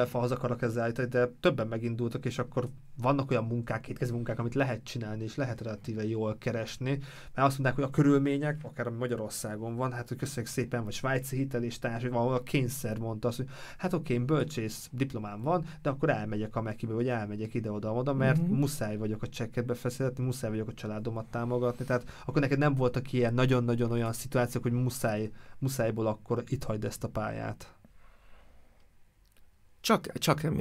fahoz akarok ezzel állítani, de többen megindultak, és akkor vannak olyan munkák, kétkezi munkák, amit lehet csinálni, és lehet relatíve jól keresni. Mert azt mondják, hogy a körülmények, akár ami Magyarországon van, hát hogy köszönjük szépen, vagy svájci társ, vagy valahol a kényszer mondta azt, hogy hát oké, én bölcsész diplomám van, de akkor elmegyek a mekibe, vagy elmegyek ide-oda-oda, mert mm-hmm. muszáj vagyok a csekket befeszíteni, muszáj vagyok a családomat támogatni. Tehát akkor neked nem voltak ilyen nagyon-nagyon olyan szituációk, hogy muszáj, muszájból akkor itt hagyd ezt a pályát. Csak, csak e,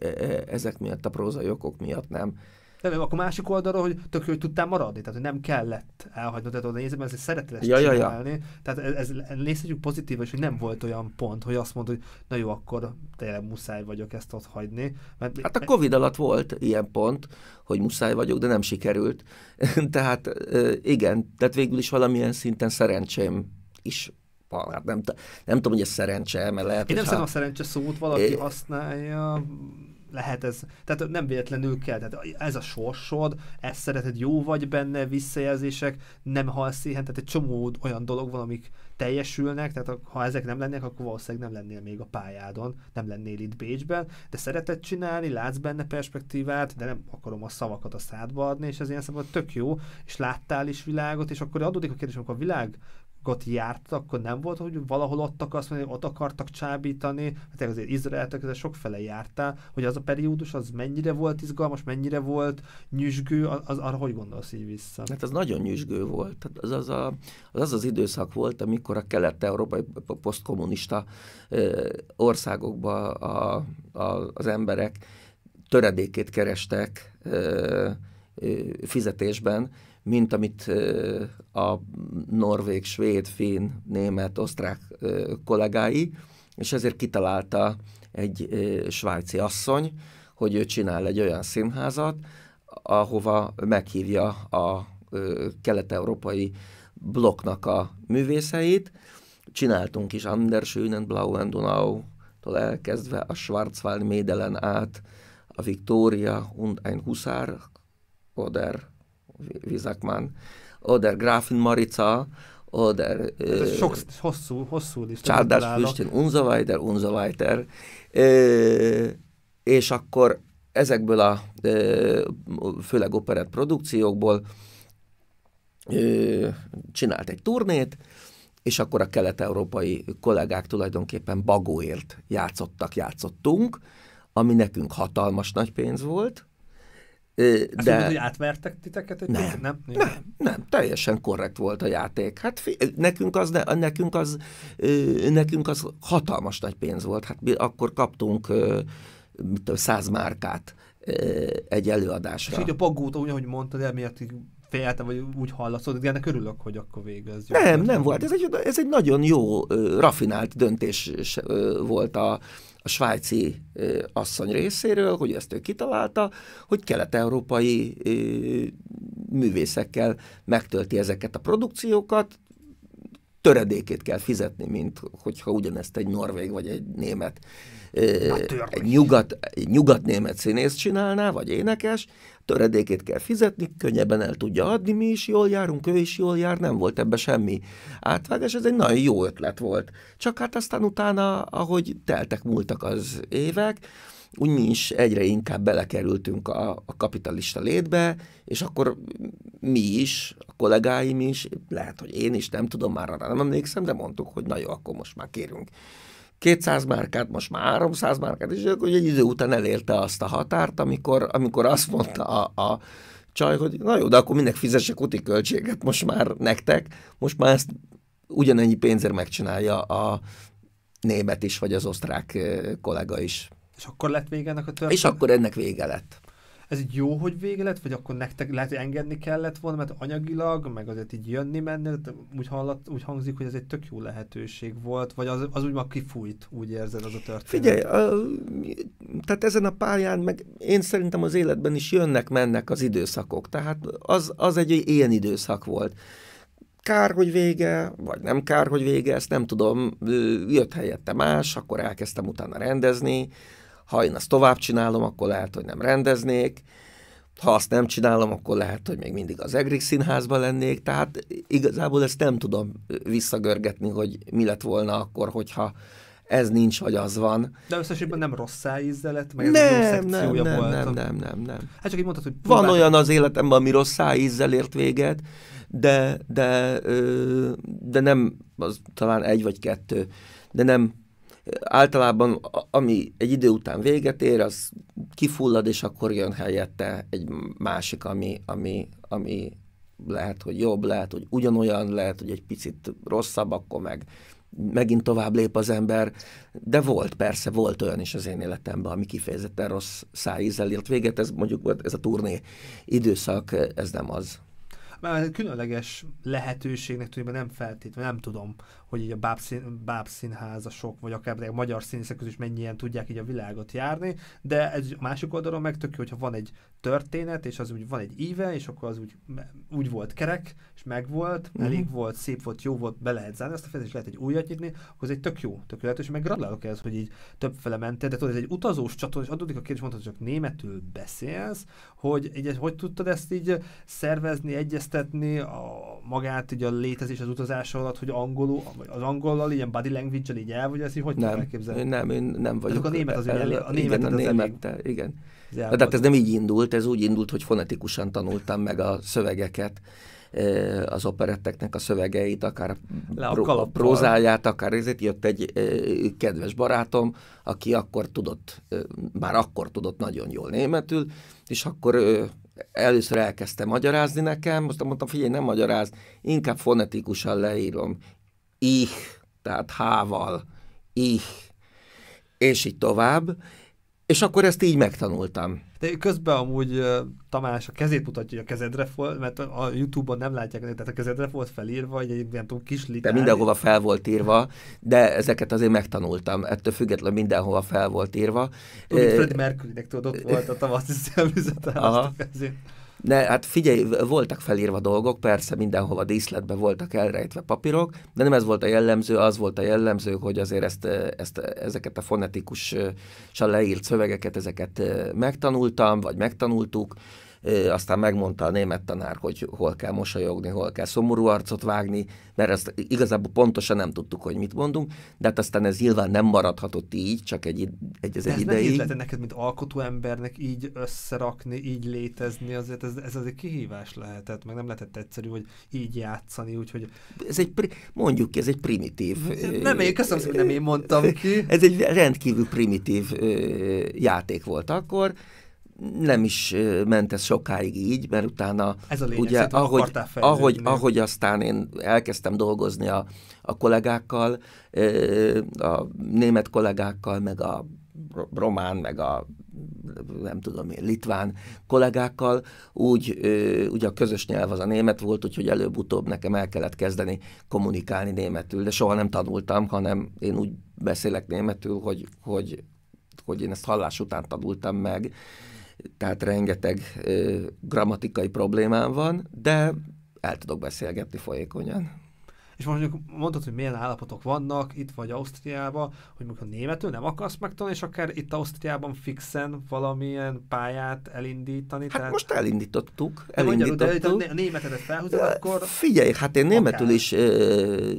e, ezek miatt, a prózai okok miatt nem. Nem, akkor másik oldalról, hogy tök hogy tudtál maradni, tehát hogy nem kellett elhagynod, tehát oda mert ezért szereted ezt ja, csinálni. Ja, ja. Tehát ez, ez nézhetjük pozitív, és hogy nem volt olyan pont, hogy azt mondod, hogy na jó, akkor tényleg muszáj vagyok ezt ott hagyni. Mert... Hát a Covid alatt volt ilyen pont, hogy muszáj vagyok, de nem sikerült. tehát igen, tehát végül is valamilyen szinten szerencsém is Hát nem, nem tudom, hogy ez szerencse, mert lehet, Én nem szerintem a szerencse szót valaki é... használja lehet ez, tehát nem véletlenül kell, tehát ez a sorsod, ezt szereted, jó vagy benne, visszajelzések, nem halsz éhen, tehát egy csomó olyan dolog van, amik teljesülnek, tehát ha ezek nem lennének, akkor valószínűleg nem lennél még a pályádon, nem lennél itt Bécsben, de szereted csinálni, látsz benne perspektívát, de nem akarom a szavakat a szádba adni, és ez ilyen szemben tök jó, és láttál is világot, és akkor adódik a kérdés, amikor a világ járt, akkor nem volt, hogy valahol ott akarsz mondani, ott akartak csábítani, hát azért Izraeltek, de sok fele jártál, hogy az a periódus az mennyire volt izgalmas, mennyire volt nyüzsgő, az, arra hogy gondolsz így vissza? Hát az nagyon nyüzsgő volt, hát az az, a, az, az, az időszak volt, amikor a kelet-európai posztkommunista országokban a, a, az emberek töredékét kerestek ö, ö, fizetésben, mint amit a norvég, svéd, finn, német, osztrák kollégái, és ezért kitalálta egy svájci asszony, hogy ő csinál egy olyan színházat, ahova meghívja a kelet-európai blokknak a művészeit. Csináltunk is Blau Blauen Donau-tól elkezdve a Schwarzwald Médelen át, a Victoria und ein Hussar, Oder man, oder Grafen Marica, oder äh, sok, hosszú, hosszú Csárdás und so weiter. Äh, és akkor ezekből a äh, főleg operett produkciókból äh, csinált egy turnét, és akkor a kelet-európai kollégák tulajdonképpen bagóért játszottak, játszottunk, ami nekünk hatalmas nagy pénz volt, de... mondod, hogy átvertek titeket? Egy nem, nem, nem, nem, teljesen korrekt volt a játék. Hát fi, nekünk, az, nekünk, az, nekünk az hatalmas nagy pénz volt. Hát mi akkor kaptunk száz márkát egy előadásra. És így a paggóta, úgy, ahogy mondtad, emiatt féltem, vagy úgy hallaszod, de ennek örülök, hogy akkor vége ez. Nem, nem volt. Ez egy, ez egy nagyon jó, rafinált döntés volt a, a svájci asszony részéről, hogy ezt ő kitalálta, hogy kelet-európai művészekkel megtölti ezeket a produkciókat, töredékét kell fizetni, mint hogyha ugyanezt egy norvég vagy egy német, egy nyugat, nyugat-német színész csinálná, vagy énekes, töredékét kell fizetni, könnyebben el tudja adni, mi is jól járunk, ő is jól jár, nem volt ebbe semmi átvágás, ez egy nagyon jó ötlet volt. Csak hát aztán utána, ahogy teltek múltak az évek, úgy mi is egyre inkább belekerültünk a, a kapitalista létbe, és akkor mi is, a kollégáim is, lehet, hogy én is, nem tudom, már arra nem emlékszem, de mondtuk, hogy na jó, akkor most már kérünk 200 márkát, most már 300 márkát, és akkor egy idő után elérte azt a határt, amikor, amikor azt mondta a, a csaj, hogy na jó, de akkor minek fizesse úti költséget most már nektek, most már ezt ugyanennyi pénzért megcsinálja a német is, vagy az osztrák kollega is. És akkor lett vége ennek a történet? És akkor ennek vége lett. Ez így jó, hogy vége lett, vagy akkor nektek lehet, hogy engedni kellett volna, mert anyagilag, meg azért így jönni menni, úgy, hallat, úgy hangzik, hogy ez egy tök jó lehetőség volt, vagy az, az úgy már kifújt, úgy érzed az a történet. Figyelj, a, tehát ezen a pályán, meg én szerintem az életben is jönnek-mennek az időszakok, tehát az, az egy ilyen időszak volt kár, hogy vége, vagy nem kár, hogy vége, ezt nem tudom, jött helyette más, akkor elkezdtem utána rendezni, ha én azt tovább csinálom, akkor lehet, hogy nem rendeznék, ha azt nem csinálom, akkor lehet, hogy még mindig az Egrik színházban lennék, tehát igazából ezt nem tudom visszagörgetni, hogy mi lett volna akkor, hogyha ez nincs, vagy az van. De összességében nem rossz ízzel lett, nem, ez nem, nem, nem, volt. nem, nem, nem, nem. Hát csak így mondtad, hogy... Van olyan az életemben, ami rossz ízzel ért véget, de, de, de nem, az talán egy vagy kettő, de nem általában ami egy idő után véget ér, az kifullad, és akkor jön helyette egy másik, ami, ami, ami lehet, hogy jobb, lehet, hogy ugyanolyan, lehet, hogy egy picit rosszabb, akkor meg megint tovább lép az ember, de volt, persze, volt olyan is az én életemben, ami kifejezetten rossz szájízzel írt véget, ez mondjuk ez a turné időszak, ez nem az. Már különleges lehetőségnek tudom, nem feltétlenül, nem tudom, hogy így a bábszín, bábszínházasok, vagy akár a magyar színészek közül is mennyien tudják így a világot járni, de ez a másik oldalon meg tök jó, hogyha van egy történet, és az úgy van egy íve, és akkor az úgy, úgy volt kerek, és megvolt, uh-huh. elég volt, szép volt, jó volt, be lehet zárni azt a és lehet egy újat nyitni, akkor ez egy tök jó, tök jó lehetőség, meg gratulálok ez, hogy így fele mentél, de tudod, ez egy utazós csatorn, és adódik a kérdés, mondtad, hogy csak németül beszélsz, hogy így, hogy tudtad ezt így szervezni, egyeztetni, a magát, ugye a létezés az utazás alatt, hogy angolul, az angollal, ilyen body language-el így el, vagy ezt így hogy nem, elképzelni? Nem, én nem vagyok. Tehát a német az ugye, a német igen, az a német, elég... igen. Az De hát ez nem így indult, ez úgy indult, hogy fonetikusan tanultam meg a szövegeket eh, az operetteknek a szövegeit, akár a, a prózáját, akár ezért jött egy eh, kedves barátom, aki akkor tudott, eh, már akkor tudott nagyon jól németül, és akkor először elkezdte magyarázni nekem, most mondtam, figyelj, nem magyaráz, inkább fonetikusan leírom, ich, tehát hával, ich, és így tovább, és akkor ezt így megtanultam. De közben amúgy Tamás a kezét mutatja, hogy a kezedre volt, mert a Youtube-on nem látják, tehát a kezedre volt felírva, hogy egy nem tudom, kis litár. De mindenhova fel volt írva, de ezeket azért megtanultam, ettől függetlenül mindenhova fel volt írva. Tudod, Fred Mercurynek tudod, ott volt a tavaszi szemüzete. Ne, hát figyelj, voltak felírva dolgok, persze mindenhova díszletben voltak elrejtve papírok, de nem ez volt a jellemző, az volt a jellemző, hogy azért ezt, ezt ezeket a fonetikusan leírt szövegeket, ezeket eh, megtanultam, vagy megtanultuk, aztán megmondta a német tanár, hogy hol kell mosolyogni, hol kell szomorú arcot vágni, mert ezt igazából pontosan nem tudtuk, hogy mit mondunk, de hát aztán ez nyilván nem maradhatott így, csak egy, egy, ez de egy ez ideig. Nehéz lehet neked, mint alkotó embernek így összerakni, így létezni, azért ez, ez azért kihívás lehetett, meg nem lehetett egyszerű, hogy így játszani, úgyhogy... Ez egy, pri... mondjuk ki, ez egy primitív... Nem én, köszönöm hogy nem én mondtam ki. Ez egy rendkívül primitív játék volt akkor, nem is ment ez sokáig így, mert utána ez a lényeg, ugye, ahogy, ahogy, ahogy aztán én elkezdtem dolgozni a, a kollégákkal, a német kollégákkal, meg a román, meg a nem tudom én, litván kollégákkal, úgy ö, ugye a közös nyelv az a német volt, úgyhogy előbb-utóbb nekem el kellett kezdeni kommunikálni németül, de soha nem tanultam, hanem én úgy beszélek németül, hogy, hogy, hogy én ezt hallás után tanultam meg, tehát rengeteg grammatikai problémám van, de el tudok beszélgetni folyékonyan és mondjuk mondtad, hogy milyen állapotok vannak itt vagy Ausztriában, hogy mondjuk a németül nem akarsz megtanulni, és akár itt Ausztriában fixen valamilyen pályát elindítani. Hát tehát... most elindítottuk. elindítottuk. De, de a németedet felhúzod, ja, akkor... Figyelj, hát én németül akár. is ö,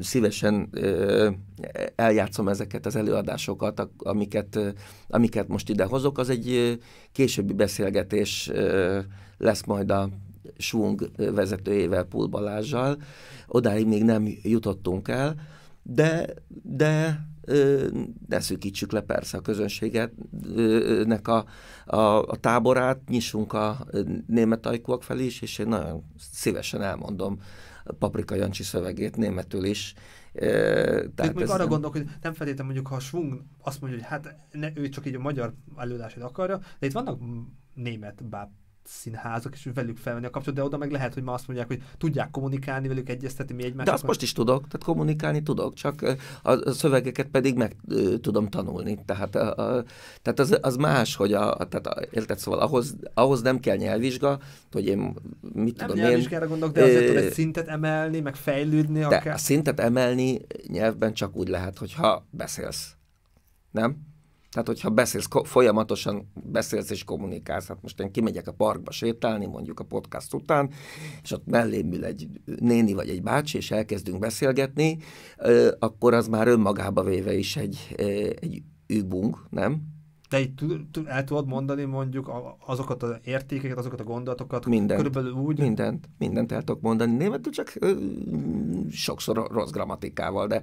szívesen ö, eljátszom ezeket az előadásokat, amiket, amiket most ide hozok. Az egy későbbi beszélgetés ö, lesz majd a Schwung vezetőjével, Pul Balázsjal. Odáig még nem jutottunk el, de, de ne szűkítsük le persze a közönségetnek a, a, a táborát, nyissunk a német ajkúak felé is, és én nagyon szívesen elmondom Paprika Jancsi szövegét németül is. Tehát ez arra nem... gondolok, hogy nem feltétlenül mondjuk, ha a Schwung azt mondja, hogy hát ne, ő csak így a magyar előadását akarja, de itt vannak német báb színházak, és velük felvenni a kapcsolatot, de oda meg lehet, hogy ma azt mondják, hogy tudják kommunikálni velük, egyeztetni mi egymást. De azt most is tudok, tehát kommunikálni tudok, csak a szövegeket pedig meg tudom tanulni. Tehát, a, a, tehát az, az más, hogy a, a, tehát a, érted, szóval ahhoz, ahhoz nem kell nyelvvizsga, hogy én mit nem tudom én. gondolok, de azért egy szintet emelni, meg fejlődni. De akár. a szintet emelni nyelvben csak úgy lehet, hogyha beszélsz. Nem? Tehát, hogyha beszélsz, folyamatosan beszélsz és kommunikálsz, hát most én kimegyek a parkba sétálni, mondjuk a podcast után, és ott mellém ül egy néni vagy egy bácsi, és elkezdünk beszélgetni, akkor az már önmagába véve is egy, egy übung, nem? te így el tudod mondani mondjuk azokat az értékeket, azokat a gondolatokat? Mindent. Körülbelül úgy? Mindent. Mindent el tudok mondani. Németül csak ö, sokszor rossz grammatikával, de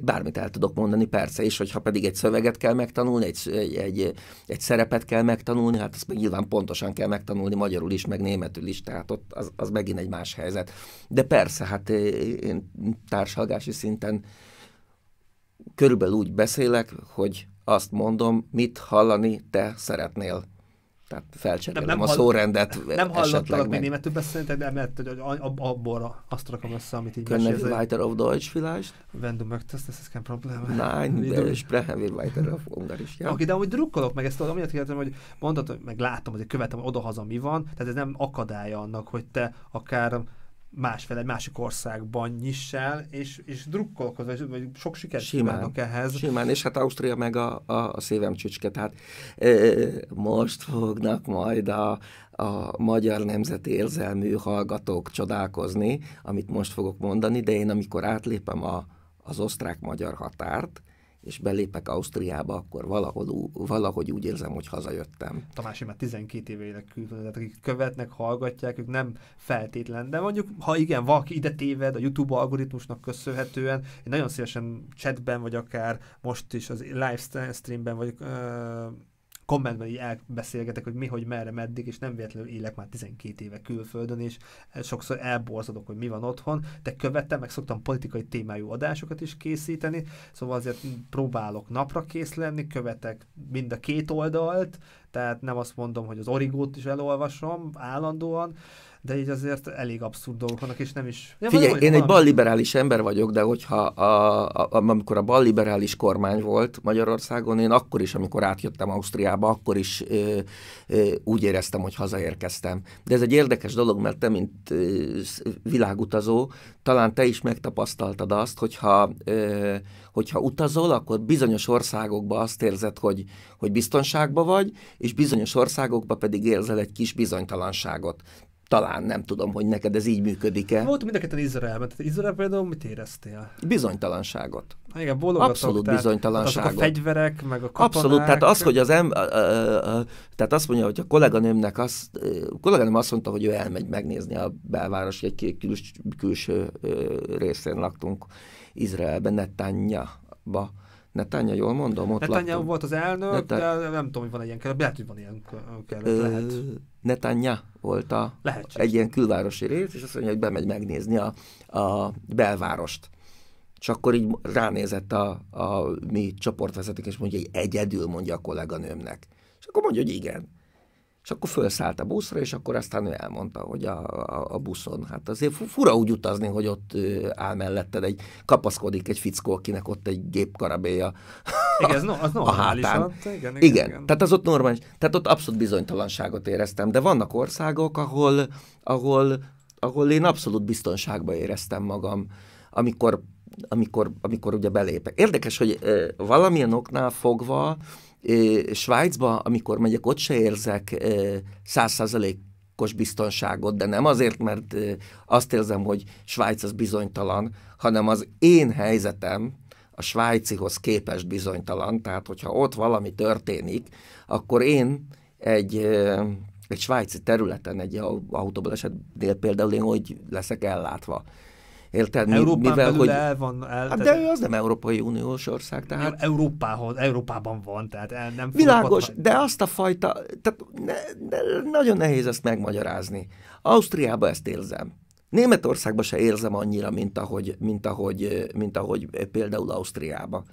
bármit el tudok mondani, persze, és hogyha pedig egy szöveget kell megtanulni, egy, egy, egy, egy szerepet kell megtanulni, hát azt meg nyilván pontosan kell megtanulni magyarul is, meg németül is, tehát ott az, az megint egy más helyzet. De persze, hát én társalgási szinten körülbelül úgy beszélek, hogy azt mondom, mit hallani te szeretnél. Tehát felcserélem nem, nem a hall, szórendet. Nem hallottalak még németül beszélni, de mert hogy abból azt rakom össze, amit így Können mesélsz. weiter auf Deutsch vielleicht? Wenn du möchtest, das ist kein Problem. Nein, wir sprechen wir weiter auf Ungarisch. Ja. Oké, de amúgy drukkolok meg ezt, amiatt kérdezem, hogy mondod, hogy meg látom, hogy követem odahaza mi van, tehát ez nem akadálya annak, hogy te akár másfél, egy másik országban el, és, és drukkolok vagy vagy sok sikert simán, kívánok ehhez. Simán, és hát Ausztria meg a, a, a szívem csücske, tehát e, most fognak majd a, a magyar nemzeti érzelmű hallgatók csodálkozni, amit most fogok mondani, de én amikor átlépem a, az osztrák-magyar határt, és belépek Ausztriába, akkor valahol, valahogy úgy érzem, hogy hazajöttem. én már 12 éve élek külföldön, akik követnek, hallgatják, ők nem feltétlen, de mondjuk, ha igen, valaki ide téved, a YouTube algoritmusnak köszönhetően, én nagyon szívesen chatben, vagy akár most is az live streamben, vagy ö- kommentben így elbeszélgetek, hogy mi, hogy merre, meddig, és nem véletlenül élek már 12 éve külföldön, és eh, sokszor elborzadok, hogy mi van otthon, de követtem, meg szoktam politikai témájú adásokat is készíteni, szóval azért próbálok napra kész lenni, követek mind a két oldalt, tehát nem azt mondom, hogy az origót is elolvasom állandóan, de így azért elég abszurd dolgok vannak, és nem is... Ja, Figyelj, én egy balliberális ember vagyok, de hogyha a, a, amikor a balliberális kormány volt Magyarországon, én akkor is, amikor átjöttem Ausztriába, akkor is ö, ö, úgy éreztem, hogy hazaérkeztem. De ez egy érdekes dolog, mert te, mint ö, világutazó, talán te is megtapasztaltad azt, hogyha, ö, hogyha utazol, akkor bizonyos országokba azt érzed, hogy, hogy biztonságban vagy, és bizonyos országokba pedig érzel egy kis bizonytalanságot. Talán nem tudom, hogy neked ez így működik-e. Volt mind a ketten Izraelben. Tehát Izrael például mit éreztél? Bizonytalanságot. Ha igen, bologatok, Abszolút tehát, bizonytalanságot. Tehát azok a fegyverek, meg a katonák. Abszolút, tehát az, hogy az em, ö, ö, ö, tehát azt mondja, hogy a kolléganőmnek azt, a kolléganőm azt mondta, hogy ő elmegy megnézni a belváros, egy külső, külső részén laktunk Izraelben, Netanyába Netanya, jól mondom? Ott Netanya laktunk. volt az elnök, Netanya... de nem tudom, hogy van egy ilyen kellett, lehet, hogy van ilyen kellett, lehet. Netanya volt a, Lehetséges. egy ilyen külvárosi rész, és azt mondja, hogy bemegy megnézni a, a belvárost. És akkor így ránézett a, a mi csoportvezetők, és mondja, hogy egyedül mondja a kolléganőmnek. És akkor mondja, hogy igen. És akkor felszállt a buszra, és akkor aztán ő elmondta, hogy a, a, a buszon, hát azért fura úgy utazni, hogy ott áll melletted egy, kapaszkodik egy fickó, akinek ott egy gépkarabéja igen, ez no, az a hátán. igen, igen, igen, igen, tehát az ott normális, tehát ott abszolút bizonytalanságot éreztem, de vannak országok, ahol, ahol, ahol én abszolút biztonságban éreztem magam, amikor, amikor, amikor ugye belépek. Érdekes, hogy valamilyen oknál fogva, Svájcba, amikor megyek, ott se érzek százszázalékos biztonságot, de nem azért, mert azt érzem, hogy Svájc az bizonytalan, hanem az én helyzetem a svájcihoz képest bizonytalan, tehát hogyha ott valami történik, akkor én egy, egy svájci területen, egy autóbalesetnél például én hogy leszek ellátva. Érted? Mi, Európán mivel, hogy... el van. El, hát de ő az nem Európai Uniós ország. Tehát... Európához, Európában van, tehát el nem Világos, fogadhat. de azt a fajta, tehát ne, ne, nagyon nehéz ezt megmagyarázni. Ausztriában ezt érzem. Németországban se érzem annyira, mint ahogy, mint ahogy, mint ahogy például Ausztriában.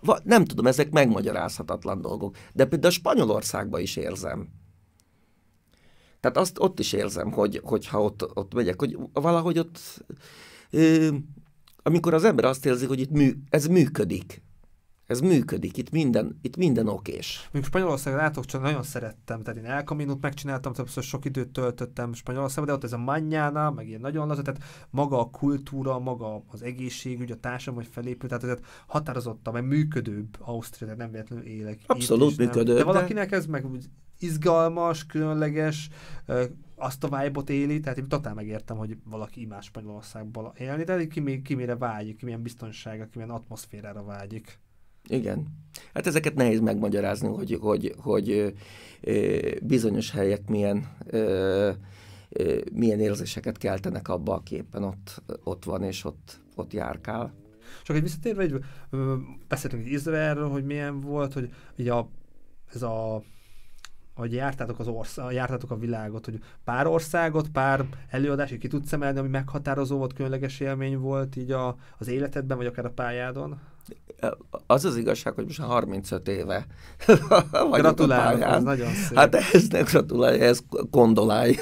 Va, nem tudom, ezek megmagyarázhatatlan dolgok. De például Spanyolországban is érzem. Tehát azt ott is érzem, hogy, hogyha ott, ott megyek, hogy valahogy ott amikor az ember azt érzi, hogy itt mű, ez működik, ez működik, itt minden, itt minden okés. Még Spanyolország látok, csak nagyon szerettem, tehát én elkaminut megcsináltam, többször sok időt töltöttem Spanyolországban, de ott ez a manjána, meg ilyen nagyon laza, tehát maga a kultúra, maga az egészségügy, a társadalom, hogy felépült, tehát ez határozottan, mert működőbb Ausztria, tehát nem véletlenül élek. Abszolút itt működő. De valakinek ez meg izgalmas, különleges, azt a vibe éli, tehát én totál megértem, hogy valaki más Spanyolországból élni, tehát ki, ki mire vágyik, ki milyen biztonsága, ki milyen atmoszférára vágyik. Igen. Hát ezeket nehéz megmagyarázni, hogy, hogy, hogy bizonyos helyek milyen, milyen érzéseket keltenek abba, a képen, ott, ott van és ott, ott járkál. Csak egy visszatérve, egy, beszéltünk Izraelről, hogy milyen volt, hogy ugye a, ez a hogy jártátok, az ország, jártátok a világot, hogy pár országot, pár előadást ki tudsz emelni, ami meghatározó volt, különleges élmény volt így a, az életedben, vagy akár a pályádon? Az az igazság, hogy most 35 éve Gratulálok, ez nagyon szép. Hát ez nem gratulálj, ez kondolálj.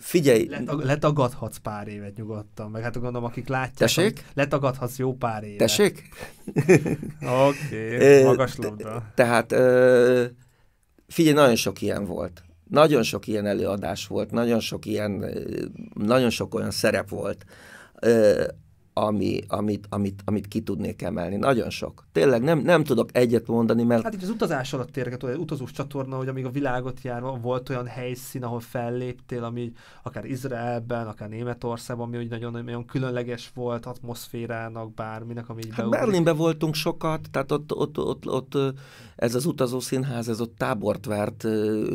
Figyelj! Letag, letagadhatsz pár évet nyugodtan, meg hát gondolom, akik látják, Tessék? letagadhatsz jó pár évet. Tessék? Oké, okay, magas labda. Tehát figyelj, nagyon sok ilyen volt. Nagyon sok ilyen előadás volt, nagyon sok ilyen, nagyon sok olyan szerep volt ami, amit, amit, amit ki tudnék emelni. Nagyon sok. Tényleg nem, nem tudok egyet mondani, mert... Hát így az utazás alatt térget, olyan utazós csatorna, hogy amíg a világot jár, volt olyan helyszín, ahol felléptél, ami akár Izraelben, akár Németországban, ami úgy nagyon, nagyon különleges volt atmoszférának, bárminek, ami így hát Berlinben voltunk sokat, tehát ott, ott, ott, ott, ez az utazó színház, ez ott tábort várt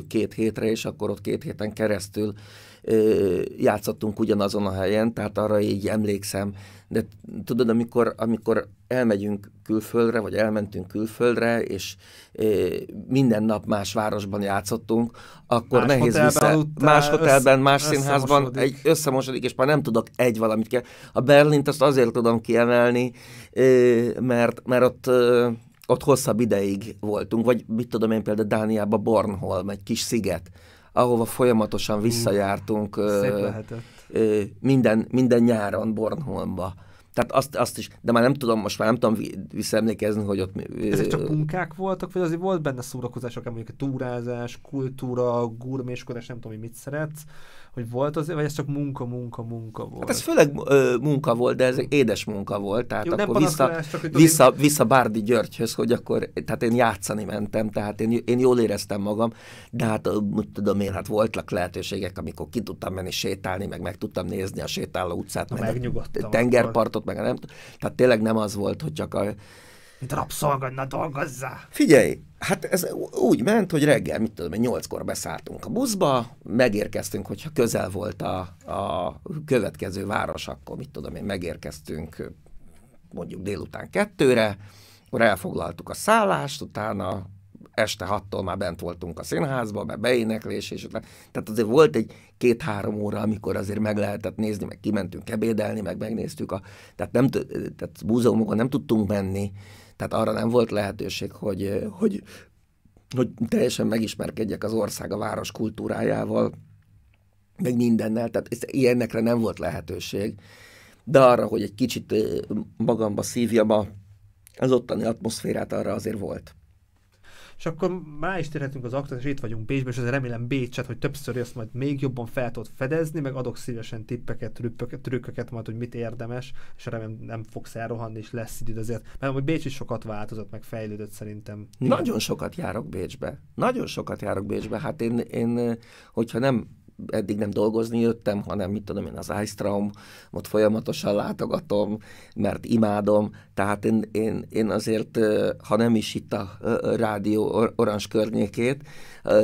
két hétre, és akkor ott két héten keresztül játszottunk ugyanazon a helyen, tehát arra így emlékszem. De tudod, amikor, amikor elmegyünk külföldre, vagy elmentünk külföldre, és minden nap más városban játszottunk, akkor más nehéz vissza. más hotelben, más össze, színházban, összemosodik. egy összemosodik, és már nem tudok egy valamit kell. A Berlint azt azért tudom kiemelni, mert, mert ott ott hosszabb ideig voltunk, vagy mit tudom én például Dániában Bornholm, egy kis sziget, ahova folyamatosan visszajártunk minden, minden nyáron Bornholmba. Tehát azt, azt is, de már nem tudom, most már nem tudom visszaemlékezni, hogy ott... Ezek csak munkák voltak, vagy azért volt benne szórakozások, mondjuk a túrázás, kultúra, gurméskodás, nem tudom, hogy mit szeretsz hogy volt az, vagy ez csak munka, munka, munka volt? Hát ez főleg ö, munka volt, de ez édes munka volt, tehát Jó, akkor vissza, csak, hogy vissza, én... vissza Bárdi Györgyhöz, hogy akkor, tehát én játszani mentem, tehát én, én jól éreztem magam, de hát tudom én, hát voltak lehetőségek, amikor ki tudtam menni sétálni, meg meg tudtam nézni a sétáló utcát, Na, meg a tengerpartot, meg nem tehát tényleg nem az volt, hogy csak a mint rabszolgadna dolgozzá. Figyelj, hát ez úgy ment, hogy reggel, mit tudom, nyolckor beszálltunk a buszba, megérkeztünk, hogyha közel volt a, a következő város, akkor mit tudom én, megérkeztünk mondjuk délután kettőre, akkor elfoglaltuk a szállást, utána este hattól már bent voltunk a színházba, mert beéneklés, és utána, tehát azért volt egy két-három óra, amikor azért meg lehetett nézni, meg kimentünk ebédelni, meg megnéztük a, tehát, nem, tehát múzeumokon nem tudtunk menni, tehát arra nem volt lehetőség, hogy, eh, hogy, hogy teljesen megismerkedjek az ország a város kultúrájával, meg mindennel, tehát ez, ilyenekre nem volt lehetőség. De arra, hogy egy kicsit eh, magamba szívjam a, az ottani atmoszférát, arra azért volt. És akkor már is térhetünk az aktot, és itt vagyunk Bécsben, és azért remélem Bécset, hogy többször ezt majd még jobban fel tudod fedezni, meg adok szívesen tippeket, trükköket, trükköket majd, hogy mit érdemes, és remélem nem fogsz elrohanni, és lesz időd azért. Mert amúgy Bécs is sokat változott, meg fejlődött szerintem. Nagyon sokat járok Bécsbe. Nagyon sokat járok Bécsbe. Hát én, én hogyha nem eddig nem dolgozni jöttem, hanem mit tudom én, az ott folyamatosan látogatom, mert imádom, tehát én, én, én azért, ha nem is itt a rádió orancs környékét,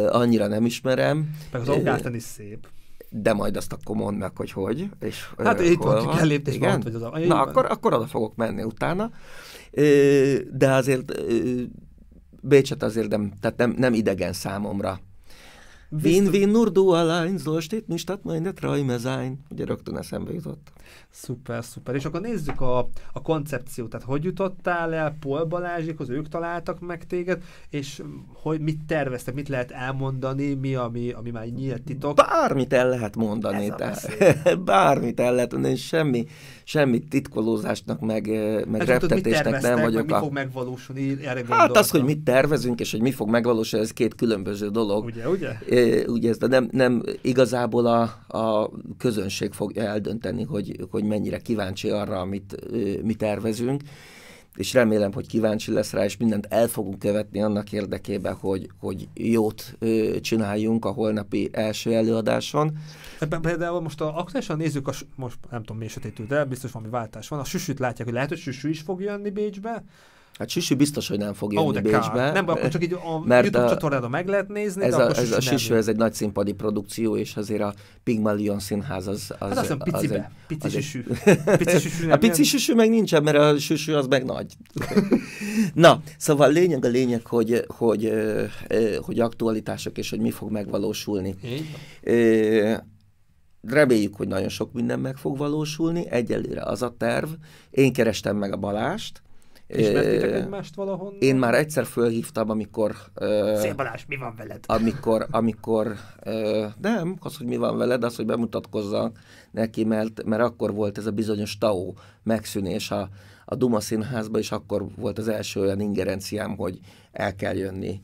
annyira nem ismerem. Meg az Afgánistán is szép de majd azt akkor mondd meg, hogy hogy. És, hát uh, itt van, ki igen? Mondt, hogy az a... Na, akkor, akkor oda fogok menni utána. De azért Bécset azért nem, tehát nem, nem idegen számomra. Win-win nur du allein, so steht nicht statt meine Träume sein. Ugye rögtön eszembe jutott. Szuper, szuper. És akkor nézzük a, a koncepciót, tehát hogy jutottál el Pol Balázsikhoz, ők találtak meg téged, és hogy mit terveztek, mit lehet elmondani, mi, ami, ami már nyílt titok. Bármit el lehet mondani, tehát, bármit el lehet mondani, semmi, semmi titkolózásnak, meg, eh, meg hát, reptetésnek nem vagyok. Meg a... mi fog megvalósulni, erre hát, gondoltam. Hát az, hogy mit tervezünk, és hogy mi fog megvalósulni, ez két különböző dolog. Ugye, ugye? É, eh, ugye ez, de nem, nem igazából a, a közönség fogja eldönteni, hogy hogy mennyire kíváncsi arra, amit mi tervezünk, és remélem, hogy kíváncsi lesz rá, és mindent el fogunk követni annak érdekében, hogy, hogy jót csináljunk a holnapi első előadáson. Ebben Például most a, aktuálisan nézzük, a, most nem tudom mi sötétül, de biztos valami váltás van, a süsüt látják, hogy lehet, hogy süsü is fog jönni Bécsbe, Hát Süsű biztos, hogy nem fog jönni oh, de Bécsbe. Nem, akkor csak így a mert YouTube a, csatornádon meg lehet nézni, ez de a, akkor ez a Süsű, ez egy nagy színpadi produkció, és azért a Pygmalion színház az... az hát azt picibe. Az pici az Süsű. Pici süsű a pici Süsű meg nincsen, mert a Süsű az meg nagy. Na, szóval lényeg a lényeg, hogy, hogy, hogy, hogy aktualitások, és hogy mi fog megvalósulni. reméljük, hogy nagyon sok minden meg fog valósulni, egyelőre az a terv. Én kerestem meg a Balást, Ismertétek egymást valahon? Én már egyszer fölhívtam, amikor... Szia Balázs, mi van veled? Amikor, amikor nem, az, hogy mi van veled, az, hogy bemutatkozzak neki, mert, mert akkor volt ez a bizonyos TAO megszűnés a, a Duma színházba, és akkor volt az első olyan ingerenciám, hogy el kell jönni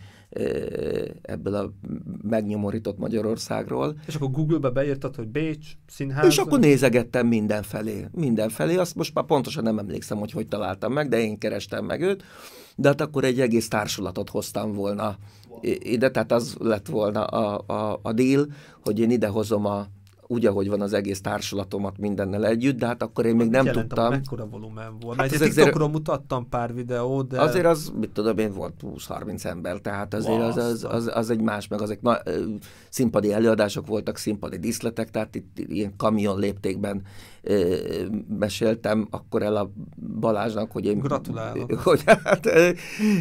ebből a megnyomorított Magyarországról. És akkor Google-be beírtad, hogy Bécs, színház. És akkor nézegettem mindenfelé, mindenfelé. Azt most már pontosan nem emlékszem, hogy hogy találtam meg, de én kerestem meg őt. De hát akkor egy egész társulatot hoztam volna ide, tehát az lett volna a, a, a deal, hogy én idehozom a, úgy, ahogy van az egész társulatomat mindennel együtt, de hát akkor én még nem Jelentem, tudtam. Mekkora volumen volt? Hát Mert azért... mutattam pár videót, de... Azért az, mit tudom én, volt 20-30 ember, tehát azért az, az, az, az egy más, meg azok színpadi előadások voltak, színpadi díszletek, tehát itt ilyen kamion léptékben meséltem akkor el a Balázsnak, hogy én... Gratulálok. Hogy hát,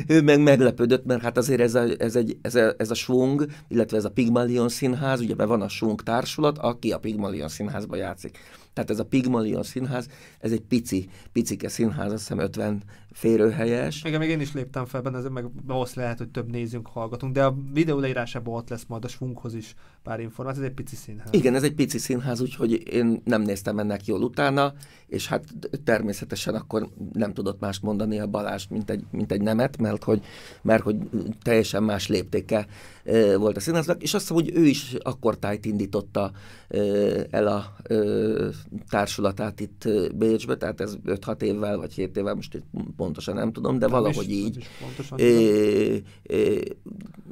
ő meg meglepődött, mert hát azért ez a, ez, egy, ez, a, ez a Schwung, illetve ez a Pigmalion Színház, ugye be van a Schwung társulat, aki a Pigmalion Színházba játszik. Tehát ez a Pigmalion Színház, ez egy pici, picike színház, azt hiszem 50 férőhelyes. Igen, még én is léptem fel benne, meg ahhoz lehet, hogy több nézünk, hallgatunk, de a videó leírásában ott lesz majd a svunkhoz is pár információ, ez egy pici színház. Igen, ez egy pici színház, úgyhogy én nem néztem ennek jól utána, és hát természetesen akkor nem tudott más mondani a Balázs, mint egy, mint egy nemet, mert hogy, mert hogy teljesen más léptéke volt a színháznak, és azt hiszem, hogy ő is akkor tájt indította el a társulatát itt Bécsbe, tehát ez 5-6 évvel vagy 7 évvel, most pontosan nem tudom, de nem valahogy is, így pontosan é, é,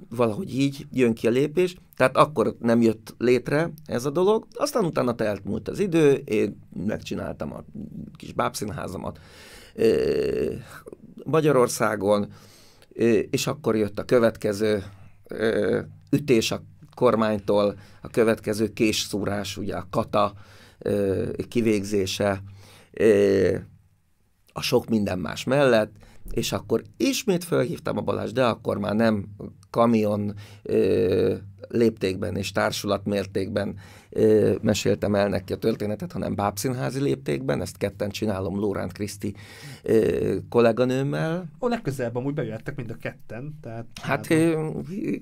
valahogy így jön ki a lépés, tehát akkor nem jött létre ez a dolog, aztán utána telt múlt az idő, én megcsináltam a kis bábszínházamat é, Magyarországon, é, és akkor jött a következő é, ütés a kormánytól, a következő késszúrás, ugye a kata kivégzése, a sok minden más mellett, és akkor ismét felhívtam a Balázs, de akkor már nem kamion ö, léptékben és társulat mértékben meséltem el neki a történetet, hanem bábszínházi léptékben, ezt ketten csinálom Lóránt Kriszti kolléganőmmel. Ó, legközelebb amúgy bejöttek mind a ketten. Tehát hát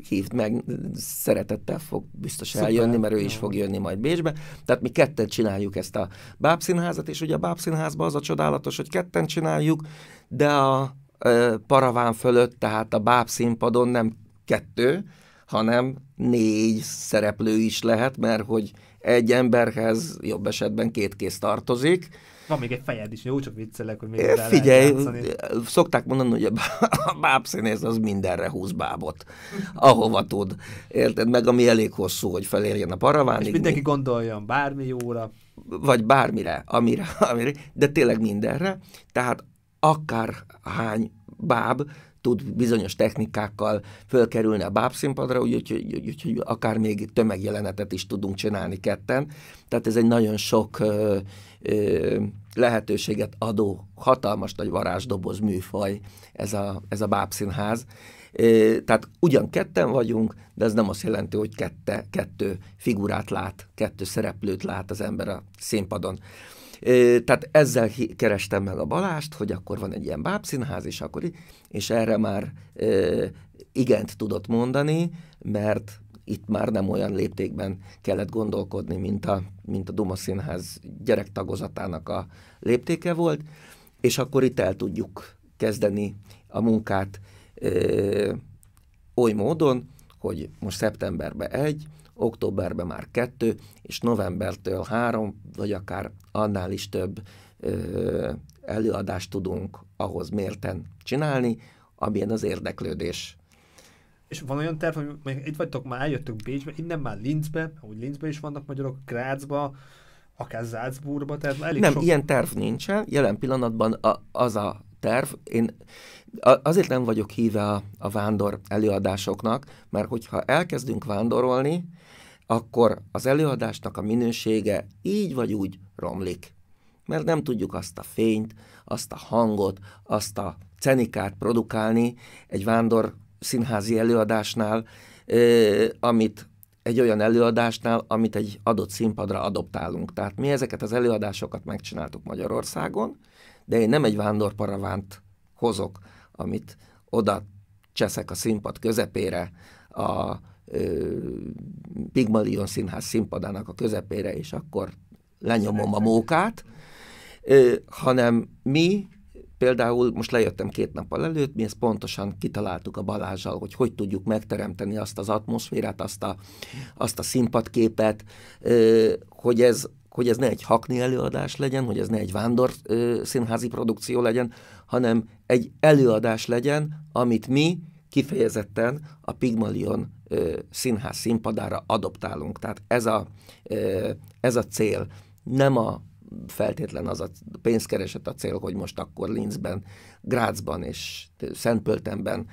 hívd meg, szeretettel fog biztos Szuper. eljönni, mert ő is fog jönni majd Bécsbe. Tehát mi ketten csináljuk ezt a bábszínházat, és ugye a bábszínházban az a csodálatos, hogy ketten csináljuk, de a paraván fölött, tehát a báb színpadon nem kettő, hanem négy szereplő is lehet, mert hogy egy emberhez jobb esetben két kéz tartozik. Van még egy fejed is, jó? Csak viccelek, hogy még é, Figyelj, szokták mondani, hogy a bábszínész az mindenre húz bábot, ahova tud. Érted? Meg ami elég hosszú, hogy felérjen a paravánig. És mindenki gondoljon bármi jóra. Vagy bármire, amire, amire, de tényleg mindenre. Tehát akárhány báb, tud bizonyos technikákkal fölkerülni a bábszínpadra, úgyhogy úgy, úgy, úgy, akár még tömegjelenetet is tudunk csinálni ketten. Tehát ez egy nagyon sok ö, ö, lehetőséget adó, hatalmas nagy varázsdoboz műfaj ez a, ez a bábszínház. Ö, tehát ugyan ketten vagyunk, de ez nem azt jelenti, hogy kette, kettő figurát lát, kettő szereplőt lát az ember a színpadon. Tehát ezzel kerestem meg a Balást, hogy akkor van egy ilyen bábszínház, és akkor és erre már igent tudott mondani, mert itt már nem olyan léptékben kellett gondolkodni, mint a, mint a Duma Színház gyerektagozatának a léptéke volt, és akkor itt el tudjuk kezdeni a munkát ö, oly módon, hogy most szeptemberben egy, októberben már kettő, és novembertől három, vagy akár annál is több ö, előadást tudunk ahhoz mérten csinálni, amilyen az érdeklődés. És van olyan terv, hogy itt vagytok már, eljöttök Bécsbe, innen már Linzbe, ahogy Linzbe is vannak magyarok, Grácsba, akár Zácburgba, tehát elég Nem, sok... ilyen terv nincsen, jelen pillanatban a, az a terv, én azért nem vagyok híve a, a vándor előadásoknak, mert hogyha elkezdünk vándorolni, akkor az előadásnak a minősége így vagy úgy romlik. Mert nem tudjuk azt a fényt, azt a hangot, azt a cenikát produkálni egy vándor színházi előadásnál, amit egy olyan előadásnál, amit egy adott színpadra adoptálunk. Tehát mi ezeket az előadásokat megcsináltuk Magyarországon, de én nem egy vándorparavánt hozok, amit oda cseszek a színpad közepére a Pigmalion színház színpadának a közepére, és akkor lenyomom a mókát, hanem mi például most lejöttem két nappal előtt, mi ezt pontosan kitaláltuk a Balázsal, hogy hogy tudjuk megteremteni azt az atmoszférát, azt a, azt a színpadképet, hogy ez, hogy ez ne egy hakni előadás legyen, hogy ez ne egy vándor színházi produkció legyen, hanem egy előadás legyen, amit mi kifejezetten a Pigmalion színház színpadára adoptálunk. Tehát ez a, ez a cél, nem a feltétlen az a pénzkereset a cél, hogy most akkor Linzben, Grácsban és Szentpöltenben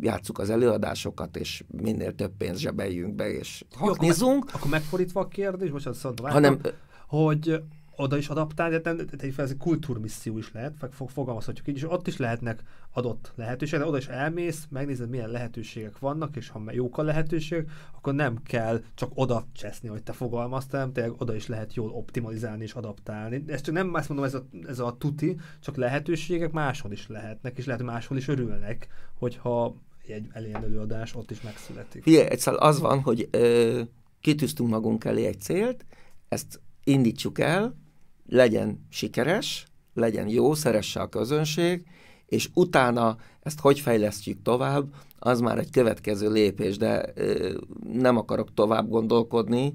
játsszuk az előadásokat, és minél több pénz zsebeljünk be, és haknizunk. Jó, akkor, meg, akkor megfordítva a kérdés, most azt mondom, hanem, hogy oda is adaptálni, tehát, nem, ez egy kultúrmisszió is lehet, fogalmazhatjuk így, és ott is lehetnek adott lehetőségek, de oda is elmész, megnézed, milyen lehetőségek vannak, és ha jók a lehetőségek, akkor nem kell csak oda cseszni, hogy te fogalmaztál, hanem tényleg oda is lehet jól optimalizálni és adaptálni. Ezt csak nem azt mondom, ez a, ez a tuti, csak lehetőségek máshol is lehetnek, és lehet máshol is örülnek, hogyha egy elén előadás ott is megszületik. Igen, egyszer az van, hogy ö, kitűztünk magunk elé egy célt, ezt indítsuk el, legyen sikeres, legyen jó, szeresse a közönség, és utána ezt hogy fejlesztjük tovább, az már egy következő lépés, de ö, nem akarok tovább gondolkodni,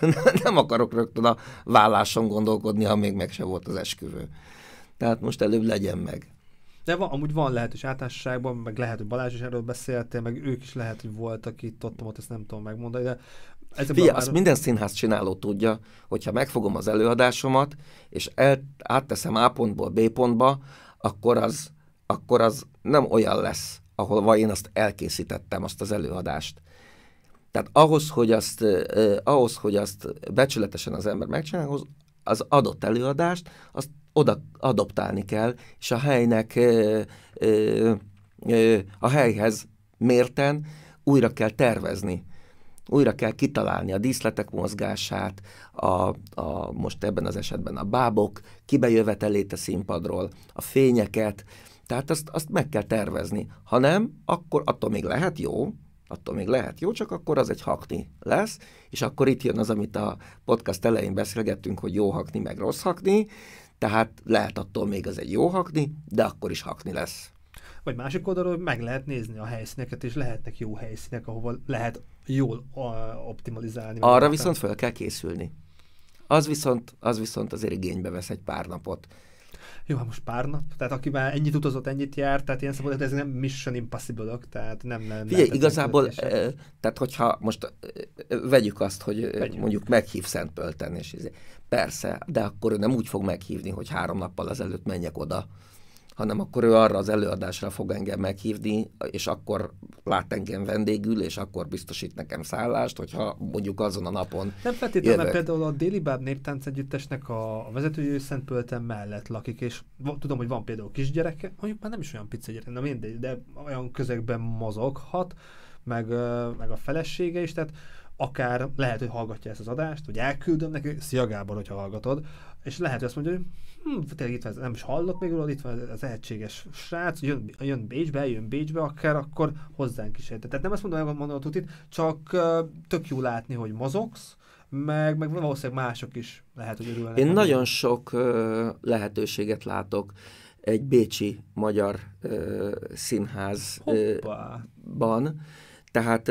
nem, nem akarok rögtön a válláson gondolkodni, ha még meg se volt az esküvő. Tehát most előbb legyen meg. De van, amúgy van lehetős általánosságban, meg lehet, hogy Balázs is erről beszéltél, meg ők is lehet, hogy voltak itt, ott, ott, ezt nem tudom megmondani, de Figyelj, azt minden színház csináló tudja, hogyha megfogom az előadásomat, és el, átteszem A pontból B pontba, akkor az, akkor az nem olyan lesz, ahol én azt elkészítettem, azt az előadást. Tehát ahhoz, hogy azt, eh, ahhoz, hogy azt becsületesen az ember megcsinálja, az, az adott előadást, azt oda adoptálni kell, és a helynek, eh, eh, eh, a helyhez mérten újra kell tervezni újra kell kitalálni a díszletek mozgását, a, a, most ebben az esetben a bábok kibejövetelét a színpadról, a fényeket, tehát azt, azt meg kell tervezni. Ha nem, akkor attól még lehet jó, attól még lehet jó, csak akkor az egy hakni lesz, és akkor itt jön az, amit a podcast elején beszélgettünk, hogy jó hakni, meg rossz hakni, tehát lehet attól még az egy jó hakni, de akkor is hakni lesz. Vagy másik oldalról meg lehet nézni a helyszíneket, és lehetnek jó helyszínek, ahova lehet jól optimalizálni. Arra viszont fel kell készülni. Az viszont, az viszont azért igénybe vesz egy pár napot. Jó, hát most pár nap. Tehát aki már ennyit utazott, ennyit járt, tehát ilyen szabad, ez nem mission impossible tehát nem nem. Figyelj, igazából, eh, tehát hogyha most eh, vegyük azt, hogy eh, vegyük. mondjuk meghív Szentpölten, és ez, izé, persze, de akkor ő nem úgy fog meghívni, hogy három nappal ezelőtt menjek oda, hanem akkor ő arra az előadásra fog engem meghívni, és akkor lát engem vendégül, és akkor biztosít nekem szállást, hogyha mondjuk azon a napon Nem feltétlenül, mert például a Déli Báb Néptánc Együttesnek a vezetői Szentpölten mellett lakik, és tudom, hogy van például kisgyereke, mondjuk már nem is olyan pici gyerek, na mindegy, de olyan közegben mozoghat, meg, meg a felesége is, tehát akár lehet, hogy hallgatja ezt az adást, vagy elküldöm neki, szia Gábor, hogyha hallgatod, és lehet, hogy azt mondja, hogy Hm, tényleg itt van, nem is hallok még róla, itt van az lehetséges srác, jön, jön Bécsbe, jön Bécsbe akár, akkor hozzánk is érte. Tehát nem azt mondom, hogy mondom a tutit, csak uh, tök jó látni, hogy mozogsz, meg, meg valószínűleg mások is lehet, hogy örülnek. Én nagyon nagyon sok lehetőséget látok egy bécsi magyar színházban. Tehát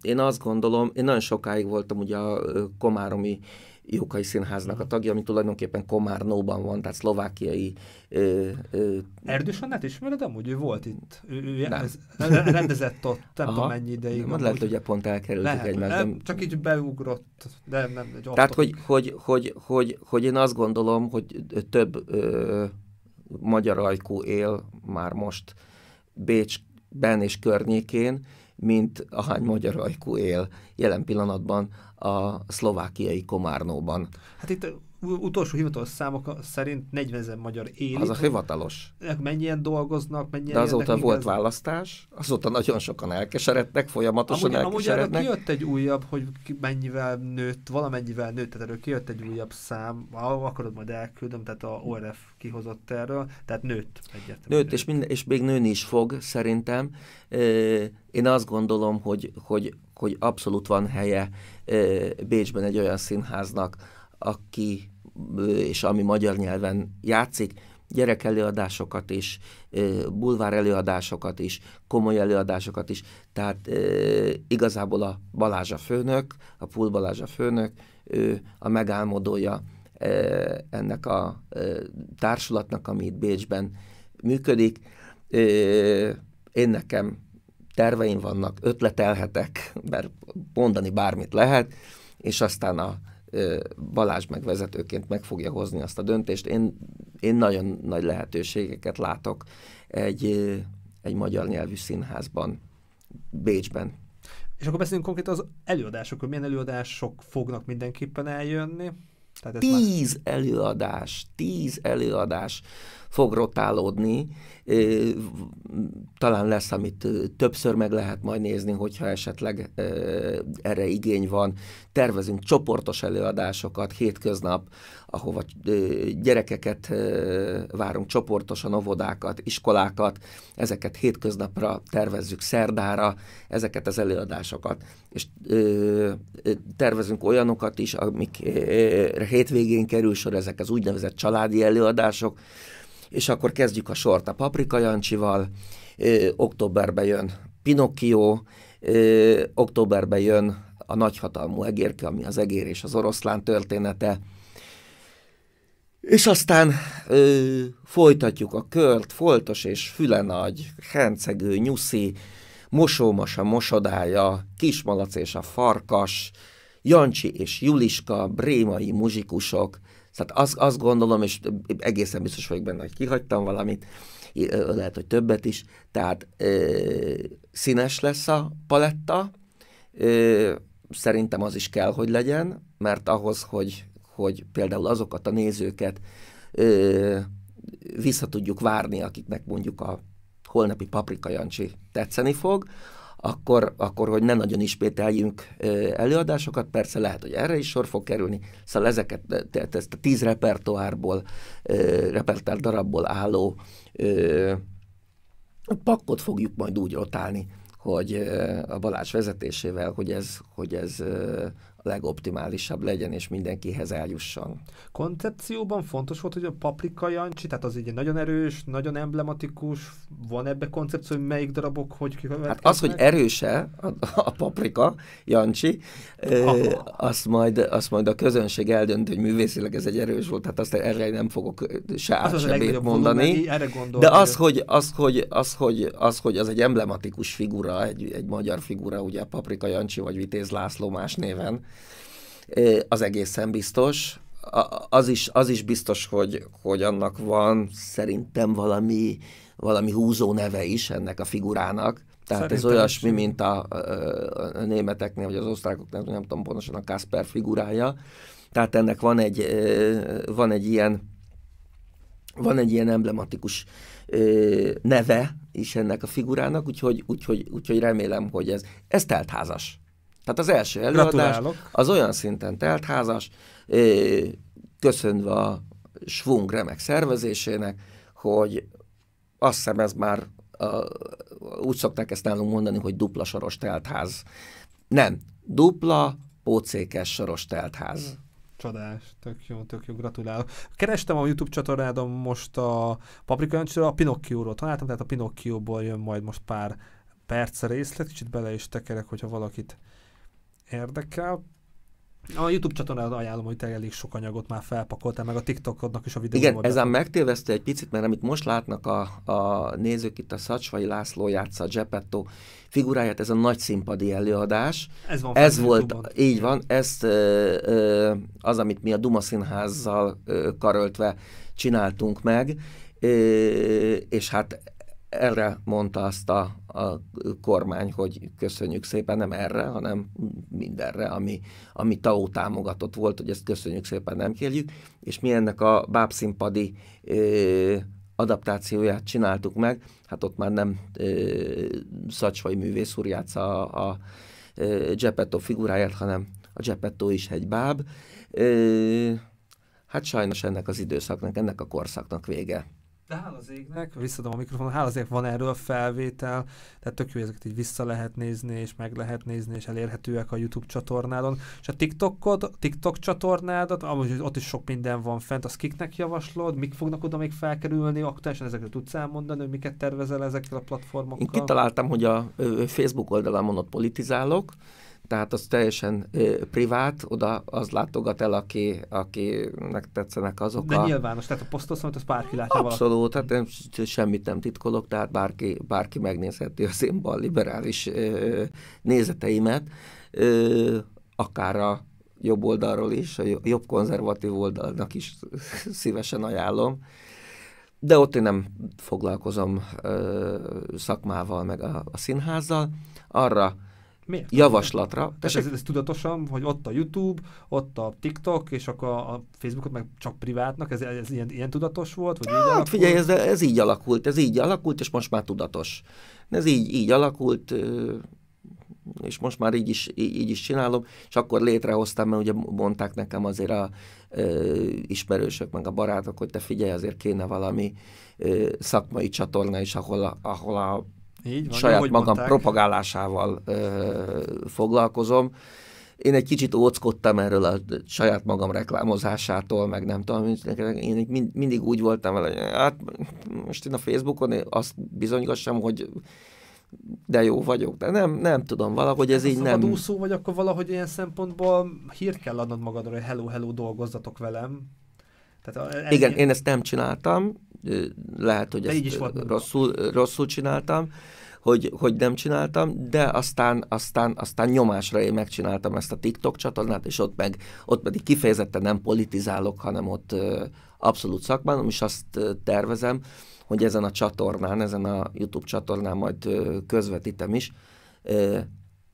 én azt gondolom, én nagyon sokáig voltam ugye a komáromi komáromi Jókai Színháznak a mhm. tagja, ami tulajdonképpen Komárnóban van, tehát szlovákiai... Ö, ö, Erdős Annát ismered amúgy? Ő volt itt. Ő, ő nem. rendezett ott, nem Aha. tudom mennyi ideig. Nem, lehet, hogy pont elkerültük lehet, egymást. Nem, csak így beugrott, de nem. nem egy tehát, hogy, hogy, hogy, hogy, hogy én azt gondolom, hogy több ö, magyar ajkú él már most Bécsben és környékén, mint ahány magyar ajkú él jelen pillanatban a szlovákiai Komárnóban. Hát itt utolsó hivatalos számok szerint 40 ezer magyar él. Az a hivatalos. Mennyien dolgoznak, mennyien De azóta volt igaz... választás, azóta nagyon sokan elkeseredtek, folyamatosan amúgy, elkeserednek. Amúgy erre kijött egy újabb, hogy mennyivel nőtt, valamennyivel nőtt, tehát erről kijött egy újabb szám, akarod majd elküldöm, tehát a ORF kihozott erről, tehát nőtt egyet. Nőtt, és, minden, és még nőni is fog szerintem. Én azt gondolom, hogy, hogy, hogy abszolút van helye Bécsben egy olyan színháznak, aki és ami magyar nyelven játszik, gyerek előadásokat is, bulvár előadásokat is, komoly előadásokat is, tehát igazából a Balázs a főnök, a Pul Balázs a főnök, ő a megálmodója ennek a társulatnak, ami itt Bécsben működik. Én nekem terveim vannak, ötletelhetek, mert mondani bármit lehet, és aztán a Balázs megvezetőként meg fogja hozni azt a döntést. Én, én nagyon nagy lehetőségeket látok egy, egy magyar nyelvű színházban, Bécsben. És akkor beszéljünk konkrétan az előadásokról. Milyen előadások fognak mindenképpen eljönni? Tehát tíz már... előadás, tíz előadás fog rotálódni. Talán lesz, amit többször meg lehet majd nézni, hogyha esetleg erre igény van. Tervezünk csoportos előadásokat hétköznap, ahova gyerekeket várunk, csoportosan óvodákat, iskolákat, ezeket hétköznapra tervezzük szerdára, ezeket az előadásokat. És tervezünk olyanokat is, amikre hétvégén kerül sor, ezek az úgynevezett családi előadások, és akkor kezdjük a sort a Paprika Jancsival, ö, októberben jön Pinocchio, ö, októberben jön a nagyhatalmú egérke, ami az egér és az oroszlán története, és aztán ö, folytatjuk a kört, foltos és fülenagy, hencegő, nyuszi, a mosodája, kismalac és a farkas, Jancsi és Juliska, brémai muzsikusok, tehát szóval azt, azt gondolom, és egészen biztos vagyok benne, hogy kihagytam valamit, lehet, hogy többet is, tehát ö, színes lesz a paletta, ö, szerintem az is kell, hogy legyen, mert ahhoz, hogy, hogy például azokat a nézőket ö, vissza tudjuk várni, akiknek mondjuk a holnapi Paprika Jancsi tetszeni fog, akkor, akkor hogy ne nagyon ismételjünk előadásokat, persze lehet, hogy erre is sor fog kerülni, szóval ezeket, tehát ezt a tíz repertoárból, repertoár darabból álló pakkot fogjuk majd úgy rotálni, hogy a Balázs vezetésével, hogy ez, hogy ez legoptimálisabb legyen, és mindenkihez eljusson. Koncepcióban fontos volt, hogy a Paprika Jancsi, tehát az egy nagyon erős, nagyon emblematikus, van ebbe koncepció, hogy melyik darabok, hogy Hát az, hogy erőse a, a Paprika Jancsi, Aha. ö, azt, majd, azt majd a közönség eldönt, hogy művészileg ez egy erős volt, tehát azt erre nem fogok se át, az az mondani. Volumeni, de az, hogy az, hogy, az, hogy, az, hogy az egy emblematikus figura, egy, egy magyar figura, ugye Paprika Jancsi vagy Vitéz László más néven, az egészen biztos. Az is, az is biztos, hogy, hogy annak van szerintem valami, valami húzó neve is ennek a figurának. Tehát Szerintem ez olyasmi, is. mint a, a, a németeknél, vagy az osztrákoknál, nem tudom pontosan, a Kasper figurája. Tehát ennek van egy, van egy ilyen van egy ilyen emblematikus ö, neve is ennek a figurának, úgyhogy, úgyhogy, úgyhogy remélem, hogy ez, ez teltházas. Tehát az első előadás Gratulálok. az olyan szinten teltházas, köszönve a Svung remek szervezésének, hogy azt hiszem ez már a, úgy szokták ezt nálunk mondani, hogy dupla soros teltház. Nem, dupla pócékes soros teltház. Hm, csodás, tök jó, tök jó, gratulálok. Kerestem a YouTube csatornádon most a Paprika Öncsőről, a Pinocchio-ról találtam, tehát a Pinocchio-ból jön majd most pár perc részlet, kicsit bele is tekerek, hogyha valakit érdekel. A YouTube csatornád ajánlom, hogy te elég sok anyagot már felpakoltál, meg a TikTokodnak is a videó. Igen, ezen megtévesztő egy picit, mert amit most látnak a, a nézők, itt a Szacsvai László játsza a Gepetto figuráját, ez a nagy színpadi előadás. Ez, van ez volt, így van, ez az, amit mi a Duma Színházzal karöltve csináltunk meg, és hát erre mondta azt a, a kormány, hogy köszönjük szépen, nem erre, hanem mindenre, ami, ami TAO támogatott volt, hogy ezt köszönjük szépen, nem kérjük, és mi ennek a bábszínpadi ö, adaptációját csináltuk meg, hát ott már nem ö, Szacsvai művész úr játsza a, a ö, Gepetto figuráját, hanem a Gepetto is egy báb. Ö, hát sajnos ennek az időszaknak, ennek a korszaknak vége. De hála az égnek, visszadom a mikrofon, hála az égnek van erről felvétel, tehát tök jó, ezeket így vissza lehet nézni, és meg lehet nézni, és elérhetőek a YouTube csatornádon. És a TikTokod, TikTok csatornádat, amúgy ott is sok minden van fent, az kiknek javaslod, mik fognak oda még felkerülni, aktuálisan ezekről tudsz elmondani, hogy miket tervezel ezekkel a platformokkal? Én kitaláltam, hogy a Facebook oldalamon ott politizálok, tehát az teljesen ö, privát, oda az látogat el, aki, akinek tetszenek azok De a... nyilvános, tehát a posztoszont, az bárki látja Abszolút, tehát én semmit nem titkolok, tehát bárki, bárki megnézheti az én liberális ö, nézeteimet, ö, akár a jobb oldalról is, a jobb konzervatív oldalnak is szívesen ajánlom. De ott én nem foglalkozom ö, szakmával, meg a, a színházzal. Arra Miért? Javaslatra. Ez, ez, ez tudatosan, hogy ott a YouTube, ott a TikTok, és akkor a Facebookot meg csak privátnak, ez, ez ilyen, ilyen tudatos volt? Vagy hát így figyelj, ez, ez így alakult, ez így alakult, és most már tudatos. Ez így, így alakult, és most már így is, így is csinálom, és akkor létrehoztam, mert ugye mondták nekem azért a ö, ismerősök, meg a barátok, hogy te figyelj, azért kéne valami ö, szakmai csatorna is, ahol a, ahol a így van, saját jó, magam mondták. propagálásával ö, foglalkozom. Én egy kicsit óckodtam erről a saját magam reklámozásától, meg nem tudom, én mindig úgy voltam vele, hogy hát most én a Facebookon azt bizonygassam, hogy de jó vagyok, de nem, nem tudom, valahogy ez ez így nem... úszó vagy, akkor valahogy ilyen szempontból hírt kell adnod magadról, hogy hello, hello, dolgozzatok velem. Tehát ez Igen, én ezt nem csináltam, lehet, hogy de ezt így is rosszul, rosszul csináltam, hogy, hogy nem csináltam, de aztán, aztán, aztán nyomásra én megcsináltam ezt a TikTok csatornát, és ott, meg, ott pedig kifejezetten nem politizálok, hanem ott abszolút szakmán, és azt tervezem, hogy ezen a csatornán, ezen a YouTube csatornán majd közvetítem is,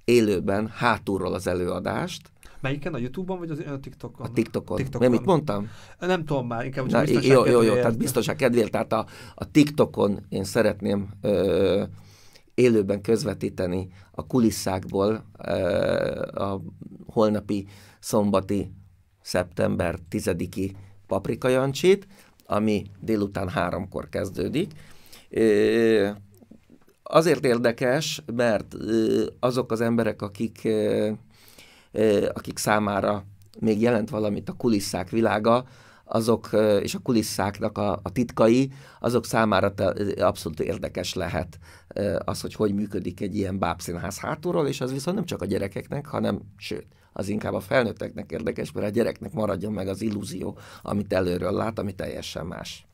élőben hátulról az előadást, Melyiken? A Youtube-on vagy az a TikTokon? A TikTokon. TikTokon. Mert mit mondtam? Nem tudom már, inkább Na, biztonság Jó, jó, jó, tehát biztonság kedvéért, tehát a, a TikTokon én szeretném ö, élőben közvetíteni a kulisszákból ö, a holnapi szombati szeptember 10-i Paprika Jancsit, ami délután háromkor kezdődik. Ö, azért érdekes, mert azok az emberek, akik akik számára még jelent valamit a kulisszák világa, azok és a kulisszáknak a, a titkai, azok számára te, abszolút érdekes lehet az, hogy hogy működik egy ilyen bábszínház hátulról, és az viszont nem csak a gyerekeknek, hanem sőt, az inkább a felnőtteknek érdekes, mert a gyereknek maradjon meg az illúzió, amit előről lát, ami teljesen más.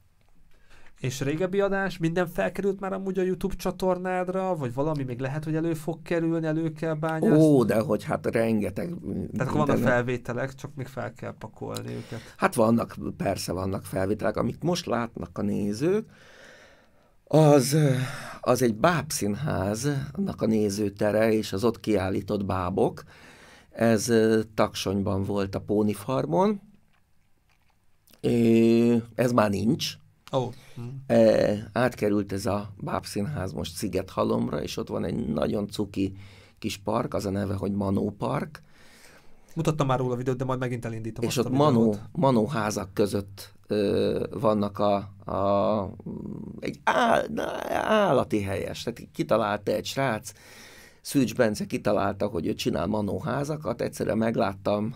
És régebbi adás, minden felkerült már amúgy a YouTube csatornádra, vagy valami még lehet, hogy elő fog kerülni, elő kell bányászni? Ó, de hogy hát rengeteg... Tehát vannak felvételek, csak még fel kell pakolni őket. Hát vannak, persze vannak felvételek, amit most látnak a nézők, az, az egy bábszínháznak a nézőtere és az ott kiállított bábok. Ez Taksonyban volt a Póni Farmon. Ez már nincs, Oh. E, átkerült ez a Bábszínház most Szigethalomra, és ott van egy nagyon cuki kis park, az a neve, hogy Manó Park. Mutattam már róla a videót, de majd megint elindítom. És ott manó, manó házak között ö, vannak a, a egy áll, állati helyes. Tehát kitalálta egy srác, Szűcs Bence kitalálta, hogy ő csinál manóházakat, egyszerre megláttam,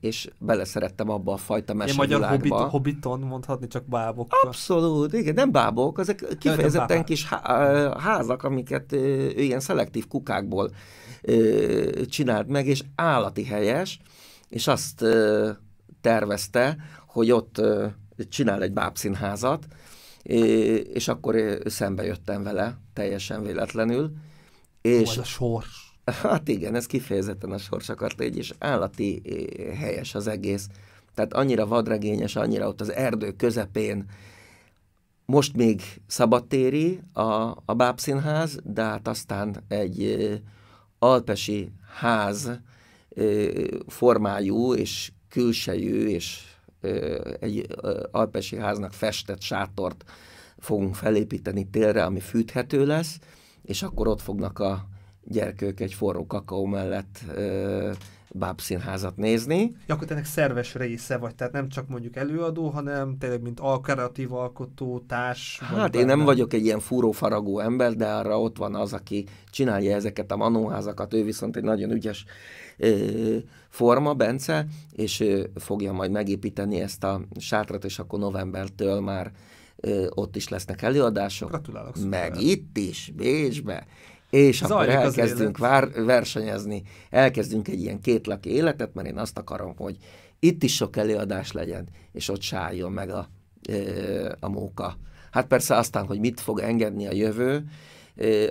és beleszerettem abba a fajta mesevilágba. Ilyen magyar hobbit, hobbiton mondhatni, csak bábok. Abszolút, igen, nem bábok, ezek kifejezetten kis házak, amiket ő ilyen szelektív kukákból csinált meg, és állati helyes, és azt tervezte, hogy ott csinál egy bábszínházat, és akkor szembe jöttem vele teljesen véletlenül, és a sors. Hát igen, ez kifejezetten a sors akart légy, és állati eh, helyes az egész. Tehát annyira vadregényes, annyira ott az erdő közepén. Most még szabadtéri a, a bábszínház, de hát aztán egy eh, alpesi ház eh, formájú és külsejű, és egy alpesi háznak festett sátort fogunk felépíteni télre, ami fűthető lesz és akkor ott fognak a gyerkők egy forró kakaó mellett ö, bábszínházat nézni. Ja, akkor ennek szerves része vagy, tehát nem csak mondjuk előadó, hanem tényleg mint alkaratív alkotó, társ. Hát én nem vagyok egy ilyen fúrófaragó ember, de arra ott van az, aki csinálja ezeket a manóházakat, ő viszont egy nagyon ügyes ö, forma, Bence, és ő fogja majd megépíteni ezt a sátrat, és akkor novembertől már ott is lesznek előadások. Gratulálok. Szóval meg el. itt is, Bécsbe. És Zajlik akkor elkezdünk vár, versenyezni, elkezdünk egy ilyen kétlaki életet, mert én azt akarom, hogy itt is sok előadás legyen, és ott sálljon meg a, a móka. Hát persze aztán, hogy mit fog engedni a jövő,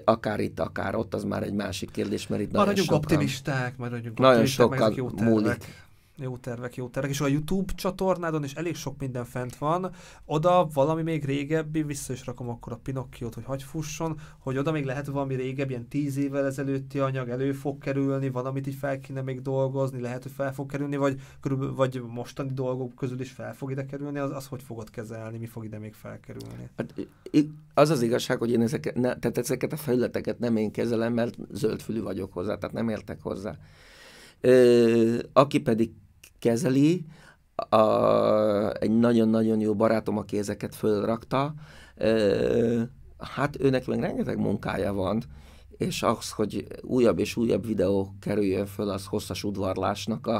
akár itt, akár ott, az már egy másik kérdés, mert itt maradjunk nagyon sokan, optimisták, maradjunk nagyon optimisták, sokan múlik. Jó tervek, jó tervek. És a YouTube csatornádon is elég sok minden fent van. Oda valami még régebbi, vissza is rakom akkor a Pinokkiót, hogy hagy fusson, hogy oda még lehet valami régebbi ilyen tíz évvel ezelőtti anyag elő fog kerülni, van, amit így fel kéne még dolgozni, lehet, hogy fel fog kerülni, vagy, vagy mostani dolgok közül is fel fog ide kerülni, az, az hogy fogod kezelni, mi fog ide még felkerülni? Hát, az az igazság, hogy én ezeket, ne, tehát ezeket a felületeket nem én kezelem, mert zöldfülű vagyok hozzá, tehát nem értek hozzá. Ö, aki pedig kezeli, a, egy nagyon-nagyon jó barátom, aki ezeket fölrakta, e, hát őnek meg rengeteg munkája van, és az, hogy újabb és újabb videó kerüljön föl, az hosszas udvarlásnak a,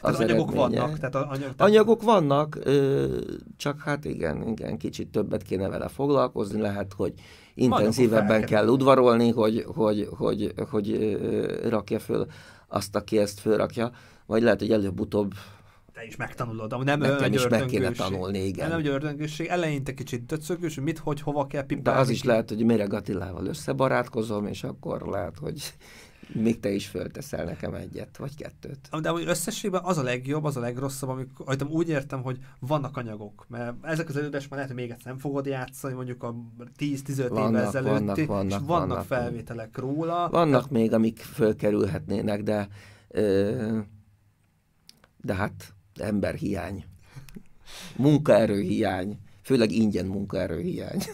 az tehát anyagok eredménye. vannak. Tehát anyag, tehát... Anyagok vannak, ö, csak hát igen, igen, kicsit többet kéne vele foglalkozni, lehet, hogy intenzívebben kell udvarolni, hogy, hogy, hogy, hogy, hogy rakja föl azt, aki ezt fölrakja vagy lehet, hogy előbb-utóbb te is megtanulod, ami nem Nekem is meg kéne tanulni, igen. Nem egy ördöngőség, eleinte kicsit döcögős, mit, hogy, hova kell pipálni. De az is lehet, hogy mire Gatillával összebarátkozom, és akkor lehet, hogy még te is fölteszel nekem egyet, vagy kettőt. De amúgy összességben az a legjobb, az a legrosszabb, amikor ajtam, úgy értem, hogy vannak anyagok, mert ezek az elődes már lehet, hogy még egyszer nem fogod játszani, mondjuk a 10-15 évvel ezelőtt, vannak, vannak, és vannak, vannak felvételek róla. Vannak tehát... még, amik fölkerülhetnének, de ö, de hát emberhiány, munkaerőhiány, főleg ingyen munkaerőhiány.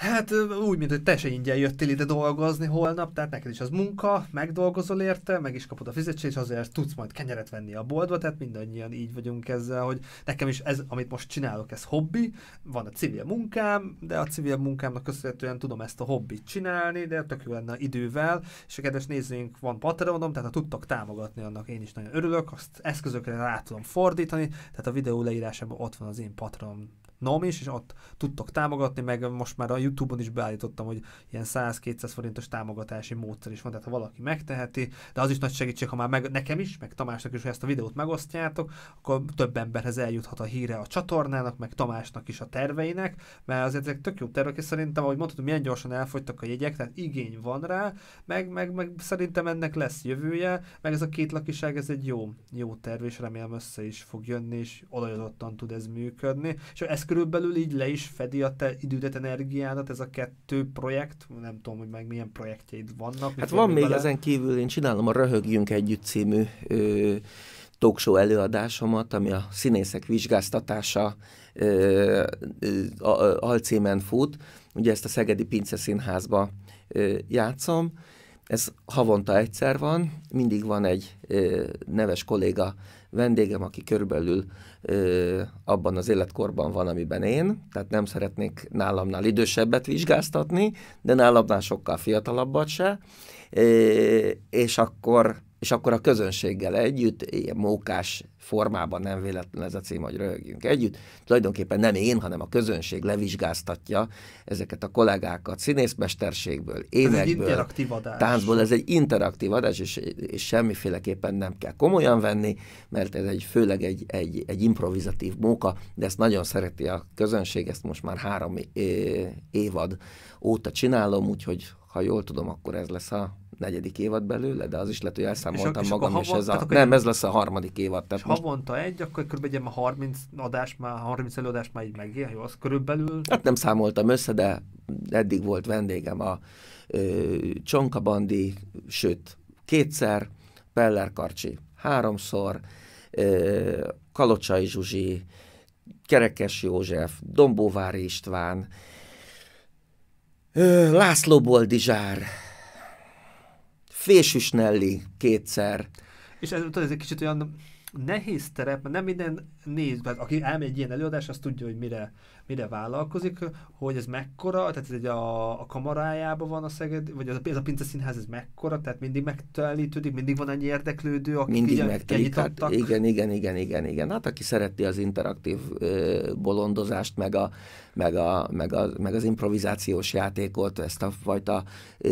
Hát úgy, mint hogy te se ingyen jöttél ide dolgozni holnap, tehát neked is az munka, megdolgozol érte, meg is kapod a fizetést, azért tudsz majd kenyeret venni a boltba, tehát mindannyian így vagyunk ezzel, hogy nekem is ez, amit most csinálok, ez hobbi, van a civil munkám, de a civil munkámnak köszönhetően tudom ezt a hobbit csinálni, de tök jó lenne idővel, és a kedves nézőink van Patreonom, tehát ha tudtak támogatni, annak én is nagyon örülök, azt eszközökre rá tudom fordítani, tehát a videó leírásában ott van az én Patreon nom is, és ott tudtok támogatni, meg most már a YouTube-on is beállítottam, hogy ilyen 100-200 forintos támogatási módszer is van, tehát ha valaki megteheti, de az is nagy segítség, ha már meg, nekem is, meg Tamásnak is, hogy ezt a videót megosztjátok, akkor több emberhez eljuthat a híre a csatornának, meg Tamásnak is a terveinek, mert azért ezek tök jó tervek, és szerintem, ahogy mondhatom, milyen gyorsan elfogytak a jegyek, tehát igény van rá, meg, meg, meg szerintem ennek lesz jövője, meg ez a két lakiság, ez egy jó, jó terv, és remélem össze is fog jönni, és olajozottan tud ez működni. És ez körülbelül így le is fedi a te idődet, energiádat ez a kettő projekt? Nem tudom, hogy meg milyen projektjeid vannak. Hát van még bele? ezen kívül, én csinálom a Röhögjünk Együtt című ö, talkshow előadásomat, ami a színészek vizsgáztatása ö, ö, alcímen fut. Ugye ezt a Szegedi Pince Színházba ö, játszom. Ez havonta egyszer van, mindig van egy ö, neves kolléga vendégem, aki körülbelül ö, abban az életkorban van, amiben én, tehát nem szeretnék nálamnál idősebbet vizsgáztatni, de nálamnál sokkal fiatalabbat se, ö, és akkor és akkor a közönséggel együtt, ilyen mókás formában nem véletlen ez a cím, hogy röhögjünk együtt. Tulajdonképpen nem én, hanem a közönség levizsgáztatja ezeket a kollégákat színészmesterségből, énekből, ez táncból. Ez egy interaktív adás, és, és semmiféleképpen nem kell komolyan venni, mert ez egy főleg egy, egy, egy improvizatív móka, de ezt nagyon szereti a közönség, ezt most már három évad óta csinálom, úgyhogy ha jól tudom, akkor ez lesz a negyedik évad belőle, de az is lehet, hogy elszámoltam és magam, és, és ez a... Nem, ez lesz a harmadik évad. Tehát és most... havonta egy, akkor körülbelül már 30 adás, már 30 előadás már így megél, jó, az körülbelül? Hát nem számoltam össze, de eddig volt vendégem a ö, Csonka Bandi, sőt, kétszer, Peller Karcsi háromszor, ö, Kalocsai Zsuzsi, Kerekes József, Dombóvári István, László Boldizsár, Fésüsnelli kétszer. És ez, tudod, ez egy kicsit olyan nehéz terep, mert nem minden néz, hát aki elmegy egy ilyen előadás, az tudja, hogy mire, mire vállalkozik, hogy ez mekkora, tehát ez egy a, a kamarájában van a Szeged, vagy az, ez a Pince Színház, ez mekkora, tehát mindig megtelítődik, mindig van egy érdeklődő, aki mindig megtelik, hát igen, igen, igen, igen, igen. Hát aki szereti az interaktív ö, bolondozást, meg, a, meg, a, meg, a, meg az improvizációs játékot, ezt a fajta ö,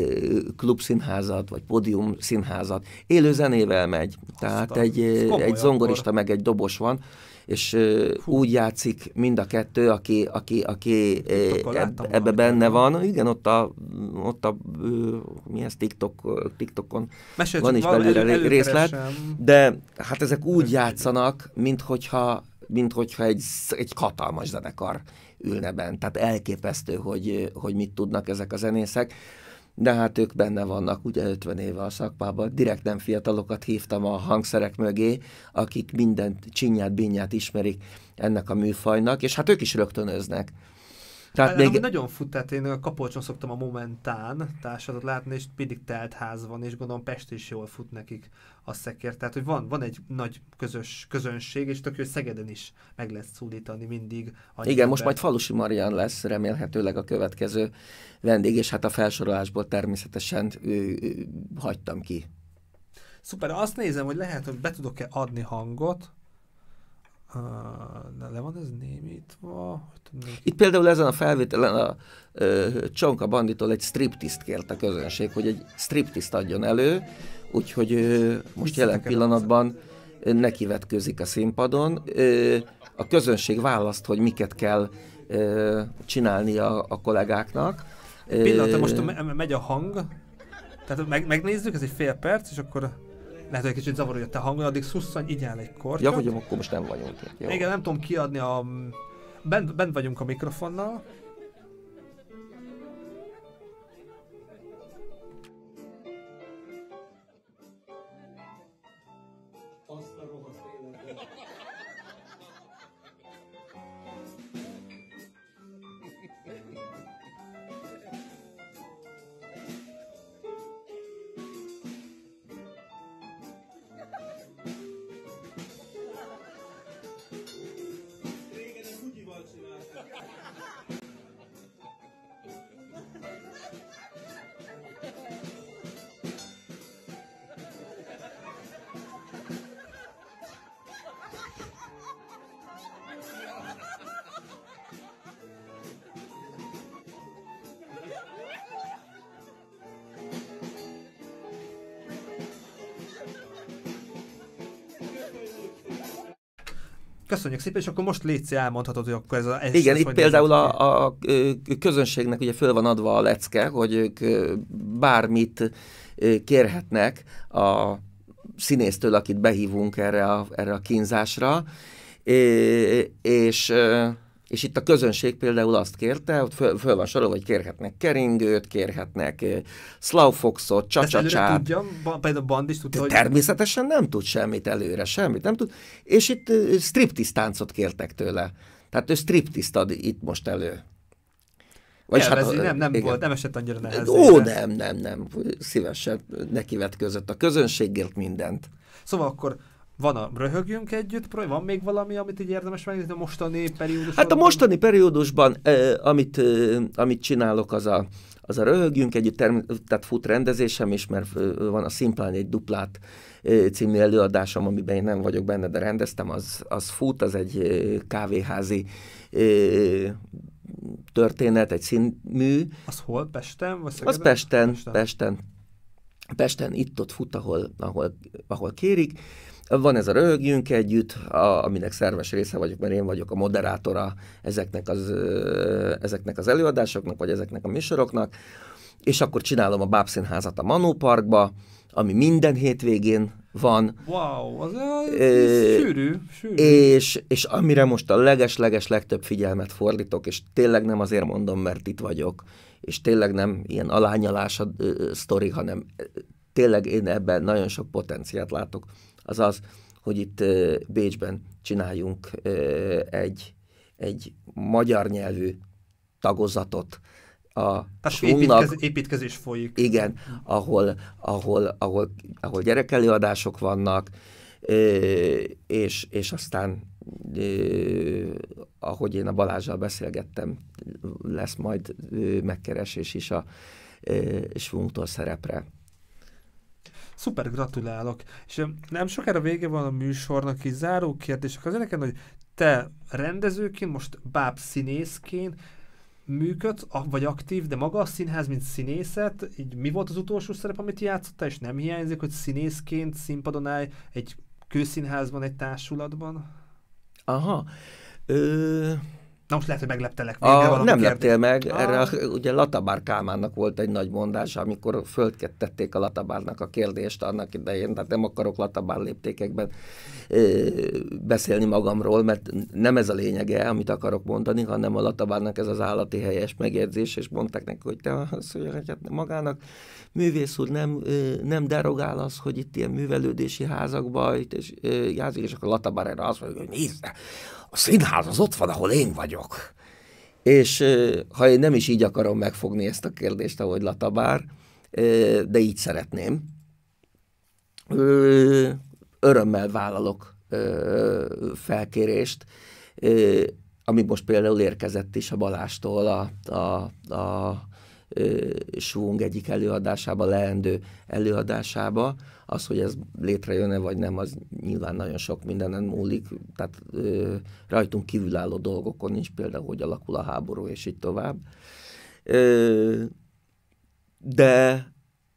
klubszínházat, vagy pódium színházat, élő zenével megy. Aztán. Tehát egy, egy zongorista, akkor. meg egy dobos van, és Hú. úgy játszik mind a kettő, aki, aki, aki ebbe, ebbe benne van. Igen, ott a, ott a mi ez, TikTok, TikTokon Mesélj, van is belőle elő, részlet, de hát ezek úgy játszanak, mint hogyha, mint hogyha egy, egy hatalmas zenekar ülne bent. Tehát elképesztő, hogy, hogy mit tudnak ezek a zenészek de hát ők benne vannak, ugye 50 éve a szakmában. Direkt nem fiatalokat hívtam a hangszerek mögé, akik mindent csinyát, binyát ismerik ennek a műfajnak, és hát ők is rögtönöznek. Tehát hát, még... Nagyon fut, tehát én a Kapolcson szoktam a Momentán társadat látni, és mindig telt ház van, és gondolom Pest is jól fut nekik a szekér. Tehát, hogy van, van egy nagy közös közönség, és tök jó, hogy Szegeden is meg lesz szólítani mindig. Igen, ember. most majd Falusi Marian lesz remélhetőleg a következő vendég, és hát a felsorolásból természetesen ő, ő, hagytam ki. Szuper, azt nézem, hogy lehet, hogy be tudok-e adni hangot, le van ez némítva? Itt például ezen a felvételen a Csonka Banditól egy striptiszt kért a közönség, hogy egy striptiszt adjon elő, úgyhogy most jelen pillanatban nekivetkőzik a színpadon. a közönség választ, hogy miket kell csinálni a, a kollégáknak. Pillanat, most megy a hang, tehát meg, megnézzük, ez egy fél perc, és akkor lehet, hogy egy kicsit hogy a hangon, addig szusszany, igyál egy kort. Ja, hogy akkor most nem vagyunk. Jó. Igen, nem tudom kiadni a... Bent, bent vagyunk a mikrofonnal, Köszönjük szépen, és akkor most létszi elmondhatod, hogy akkor ez a... Ez, Igen, itt például a, a, a közönségnek ugye föl van adva a lecke, hogy ők bármit kérhetnek a színésztől, akit behívunk erre a, erre a kínzásra, és és itt a közönség például azt kérte, hogy föl, föl van sorolva, hogy kérhetnek keringőt, kérhetnek eh, slaufoxot, csacsacsát. Ezt tudja? például Band is tudta, hogy... Természetesen nem tud semmit előre, semmit nem tud. És itt eh, striptiz táncot kértek tőle. Tehát ő striptiszt ad itt most elő. Vagy Elvezi, hát, eh, nem, nem igen. volt, nem esett annyira nehezen. Ó, nem, nem, nem. Szívesen nekivetközött a közönségért mindent. Szóval akkor van a röhögjünk együtt, van még valami, amit így érdemes megnézni a mostani periódusban? Hát a mostani periódusban, eh, amit, eh, amit csinálok, az a, az a röhögjünk együtt, term- tehát fut rendezésem is, mert van a szimplán egy duplát című előadásom, amiben én nem vagyok benne, de rendeztem, az, az fut, az egy kávéházi történet, egy színmű. Az hol? Pesten? Vagy az Pesten, Pesten. Pesten. Pesten itt-ott fut, ahol, ahol, ahol kérik van ez a röhögjünk együtt, a, aminek szerves része vagyok, mert én vagyok a moderátora ezeknek az, ezeknek az előadásoknak, vagy ezeknek a műsoroknak, és akkor csinálom a Bábszínházat a Manó Parkba, ami minden hétvégén van. Wow, az, az e, sűrű, sűrű. És, és amire most a leges-leges legtöbb figyelmet fordítok, és tényleg nem azért mondom, mert itt vagyok, és tényleg nem ilyen alányalás a sztori, hanem tényleg én ebben nagyon sok potenciát látok, az az, hogy itt Bécsben csináljunk egy, egy magyar nyelvű tagozatot, a, hát a építkez, építkezés folyik. Igen, ahol, ahol, ahol, ahol gyerekelőadások vannak, és, és aztán ahogy én a Balázsral beszélgettem, lesz majd megkeresés is a svungtól szerepre. Szuper, gratulálok. És nem sokára vége van a műsornak, így záró kérdés. az nekem, hogy te rendezőként, most báb színészként működsz, vagy aktív, de maga a színház, mint színészet, így mi volt az utolsó szerep, amit játszottál, és nem hiányzik, hogy színészként színpadon állj egy kőszínházban, egy társulatban? Aha. Ö... Na most lehet, hogy megleptelek. a, nem kérdés. leptél meg, a... erre a, ugye Latabár Kálmánnak volt egy nagy mondása, amikor földkettették a Latabárnak a kérdést annak idején, tehát nem akarok Latabár léptékekben ö, beszélni magamról, mert nem ez a lényege, amit akarok mondani, hanem a Latabárnak ez az állati helyes megjegyzés, és mondták neki, hogy te az, hogy magának művész úr nem, ö, nem derogál az, hogy itt ilyen művelődési házakba, és, ö, játszik, és akkor Latabár erre azt mondja, hogy nézd, a színház az ott van, ahol én vagyok. És ha én nem is így akarom megfogni ezt a kérdést, ahogy Latabár, de így szeretném, örömmel vállalok felkérést, ami most például érkezett is a Balástól a, a, a Svung egyik előadásába, leendő előadásába, az, hogy ez létrejön-e vagy nem, az nyilván nagyon sok mindenen múlik, tehát ö, rajtunk kívülálló dolgokon is, például, hogy alakul a háború, és így tovább. Ö, de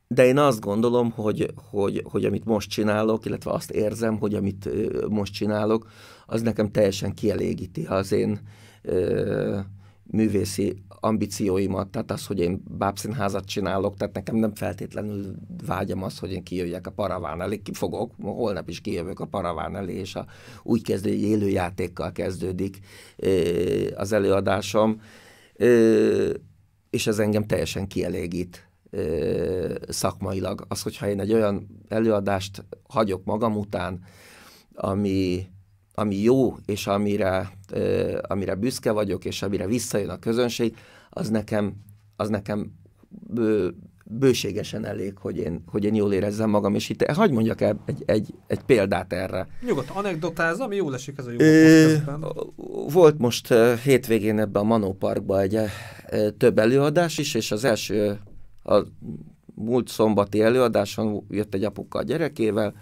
de én azt gondolom, hogy, hogy, hogy amit most csinálok, illetve azt érzem, hogy amit most csinálok, az nekem teljesen kielégíti az én ö, művészi ambícióimat, tehát az, hogy én bábszínházat csinálok, tehát nekem nem feltétlenül vágyam az, hogy én kijöjjek a paraván elé, ki fogok, holnap is kijövök a paraván elé, és a, úgy kezdő, hogy élőjátékkal kezdődik az előadásom, és ez engem teljesen kielégít szakmailag. Az, hogyha én egy olyan előadást hagyok magam után, ami ami jó, és amire, ö, amire büszke vagyok, és amire visszajön a közönség, az nekem, az nekem bő, bőségesen elég, hogy én, hogy én jól érezzem magam, és itt hagyd mondjak el egy, egy, egy példát erre. Nyugodt, anekdotáz, ami jól esik ez a jó Ö, Volt most hétvégén ebbe a Manó Parkba egy több előadás is, és az első, a múlt szombati előadáson jött egy apuka a gyerekével,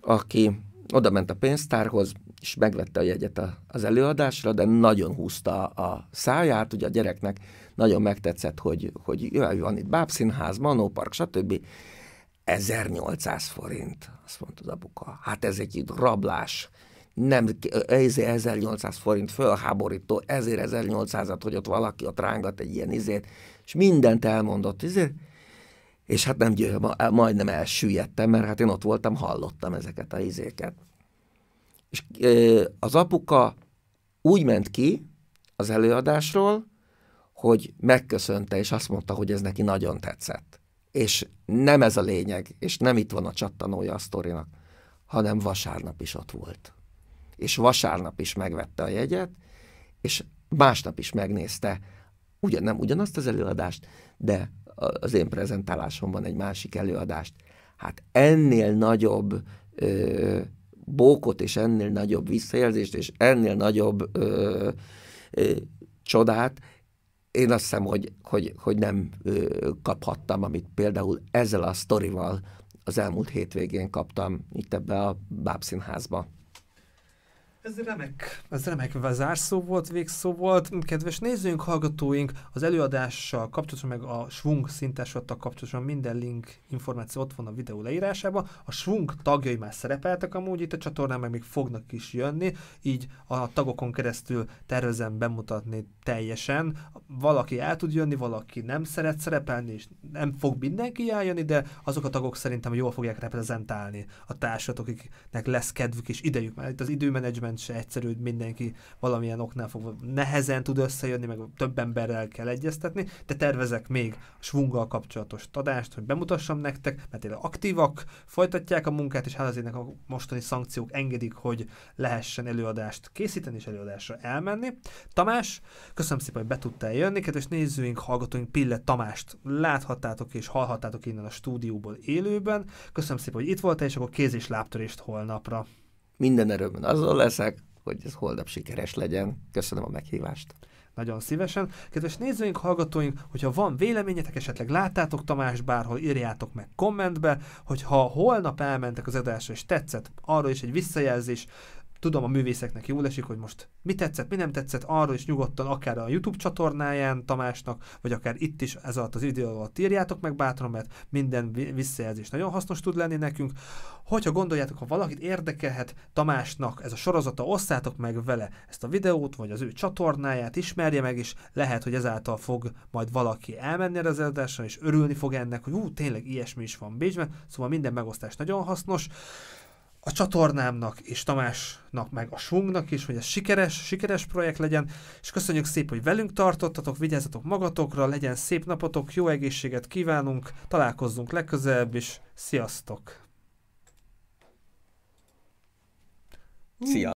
aki oda ment a pénztárhoz, és megvette a jegyet a, az előadásra, de nagyon húzta a száját, ugye a gyereknek nagyon megtetszett, hogy, hogy jaj, van itt bábszínház, manópark, stb. 1800 forint, azt mondta az apuka. Hát ez egy rablás nem, ez 1800 forint fölháborító, ezért 1800-at, hogy ott valaki ott rángat egy ilyen izét, és mindent elmondott, ezért és hát nem majdnem elsüllyedtem, mert hát én ott voltam, hallottam ezeket a izéket. És az apuka úgy ment ki az előadásról, hogy megköszönte, és azt mondta, hogy ez neki nagyon tetszett. És nem ez a lényeg, és nem itt van a csattanója a sztorinak, hanem vasárnap is ott volt. És vasárnap is megvette a jegyet, és másnap is megnézte ugyan, nem ugyanazt az előadást, de az én prezentálásomban egy másik előadást. Hát ennél nagyobb ö, bókot, és ennél nagyobb visszajelzést, és ennél nagyobb ö, ö, csodát én azt hiszem, hogy, hogy, hogy nem ö, kaphattam, amit például ezzel a sztorival az elmúlt hétvégén kaptam itt ebbe a Bábszínházba. Ez remek. Ez remek zárszó volt, végszó volt. Kedves nézőink, hallgatóink, az előadással kapcsolatban, meg a Svung szintásattal kapcsolatban minden link információ ott van a videó leírásában. A Svung tagjai már szerepeltek amúgy itt a csatornán, meg még fognak is jönni, így a tagokon keresztül tervezem bemutatni teljesen. Valaki el tud jönni, valaki nem szeret szerepelni, és nem fog mindenki eljönni, de azok a tagok szerintem jól fogják reprezentálni a társadalmat, akiknek lesz kedvük és idejük, mert itt az időmenedzsment nyilván se egyszerű, mindenki valamilyen oknál fogva nehezen tud összejönni, meg több emberrel kell egyeztetni, de tervezek még a svunggal kapcsolatos adást, hogy bemutassam nektek, mert tényleg aktívak, folytatják a munkát, és hát azért a mostani szankciók engedik, hogy lehessen előadást készíteni és előadásra elmenni. Tamás, köszönöm szépen, hogy be tudtál jönni, kedves nézőink, hallgatóink, Pille Tamást láthattátok és hallhattátok innen a stúdióból élőben. Köszönöm szépen, hogy itt voltál, és akkor kéz és lábtörést holnapra minden erőmben azzal leszek, hogy ez holnap sikeres legyen. Köszönöm a meghívást. Nagyon szívesen. Kedves nézőink, hallgatóink, hogyha van véleményetek, esetleg láttátok Tamás bárhol, írjátok meg kommentbe, hogyha holnap elmentek az adásra és tetszett, arról is egy visszajelzés tudom, a művészeknek jól esik, hogy most mi tetszett, mi nem tetszett, arról is nyugodtan akár a YouTube csatornáján Tamásnak, vagy akár itt is ez alatt az idő alatt írjátok meg bátran, mert minden visszajelzés nagyon hasznos tud lenni nekünk. Hogyha gondoljátok, ha valakit érdekelhet Tamásnak ez a sorozata, osszátok meg vele ezt a videót, vagy az ő csatornáját, ismerje meg, és lehet, hogy ezáltal fog majd valaki elmenni az előadásra, és örülni fog ennek, hogy ú, tényleg ilyesmi is van Bécsben, szóval minden megosztás nagyon hasznos a csatornámnak és Tamásnak meg a Svungnak is, hogy ez sikeres, sikeres projekt legyen, és köszönjük szép, hogy velünk tartottatok, vigyázzatok magatokra, legyen szép napotok, jó egészséget kívánunk, találkozzunk legközelebb is, sziasztok! Szia!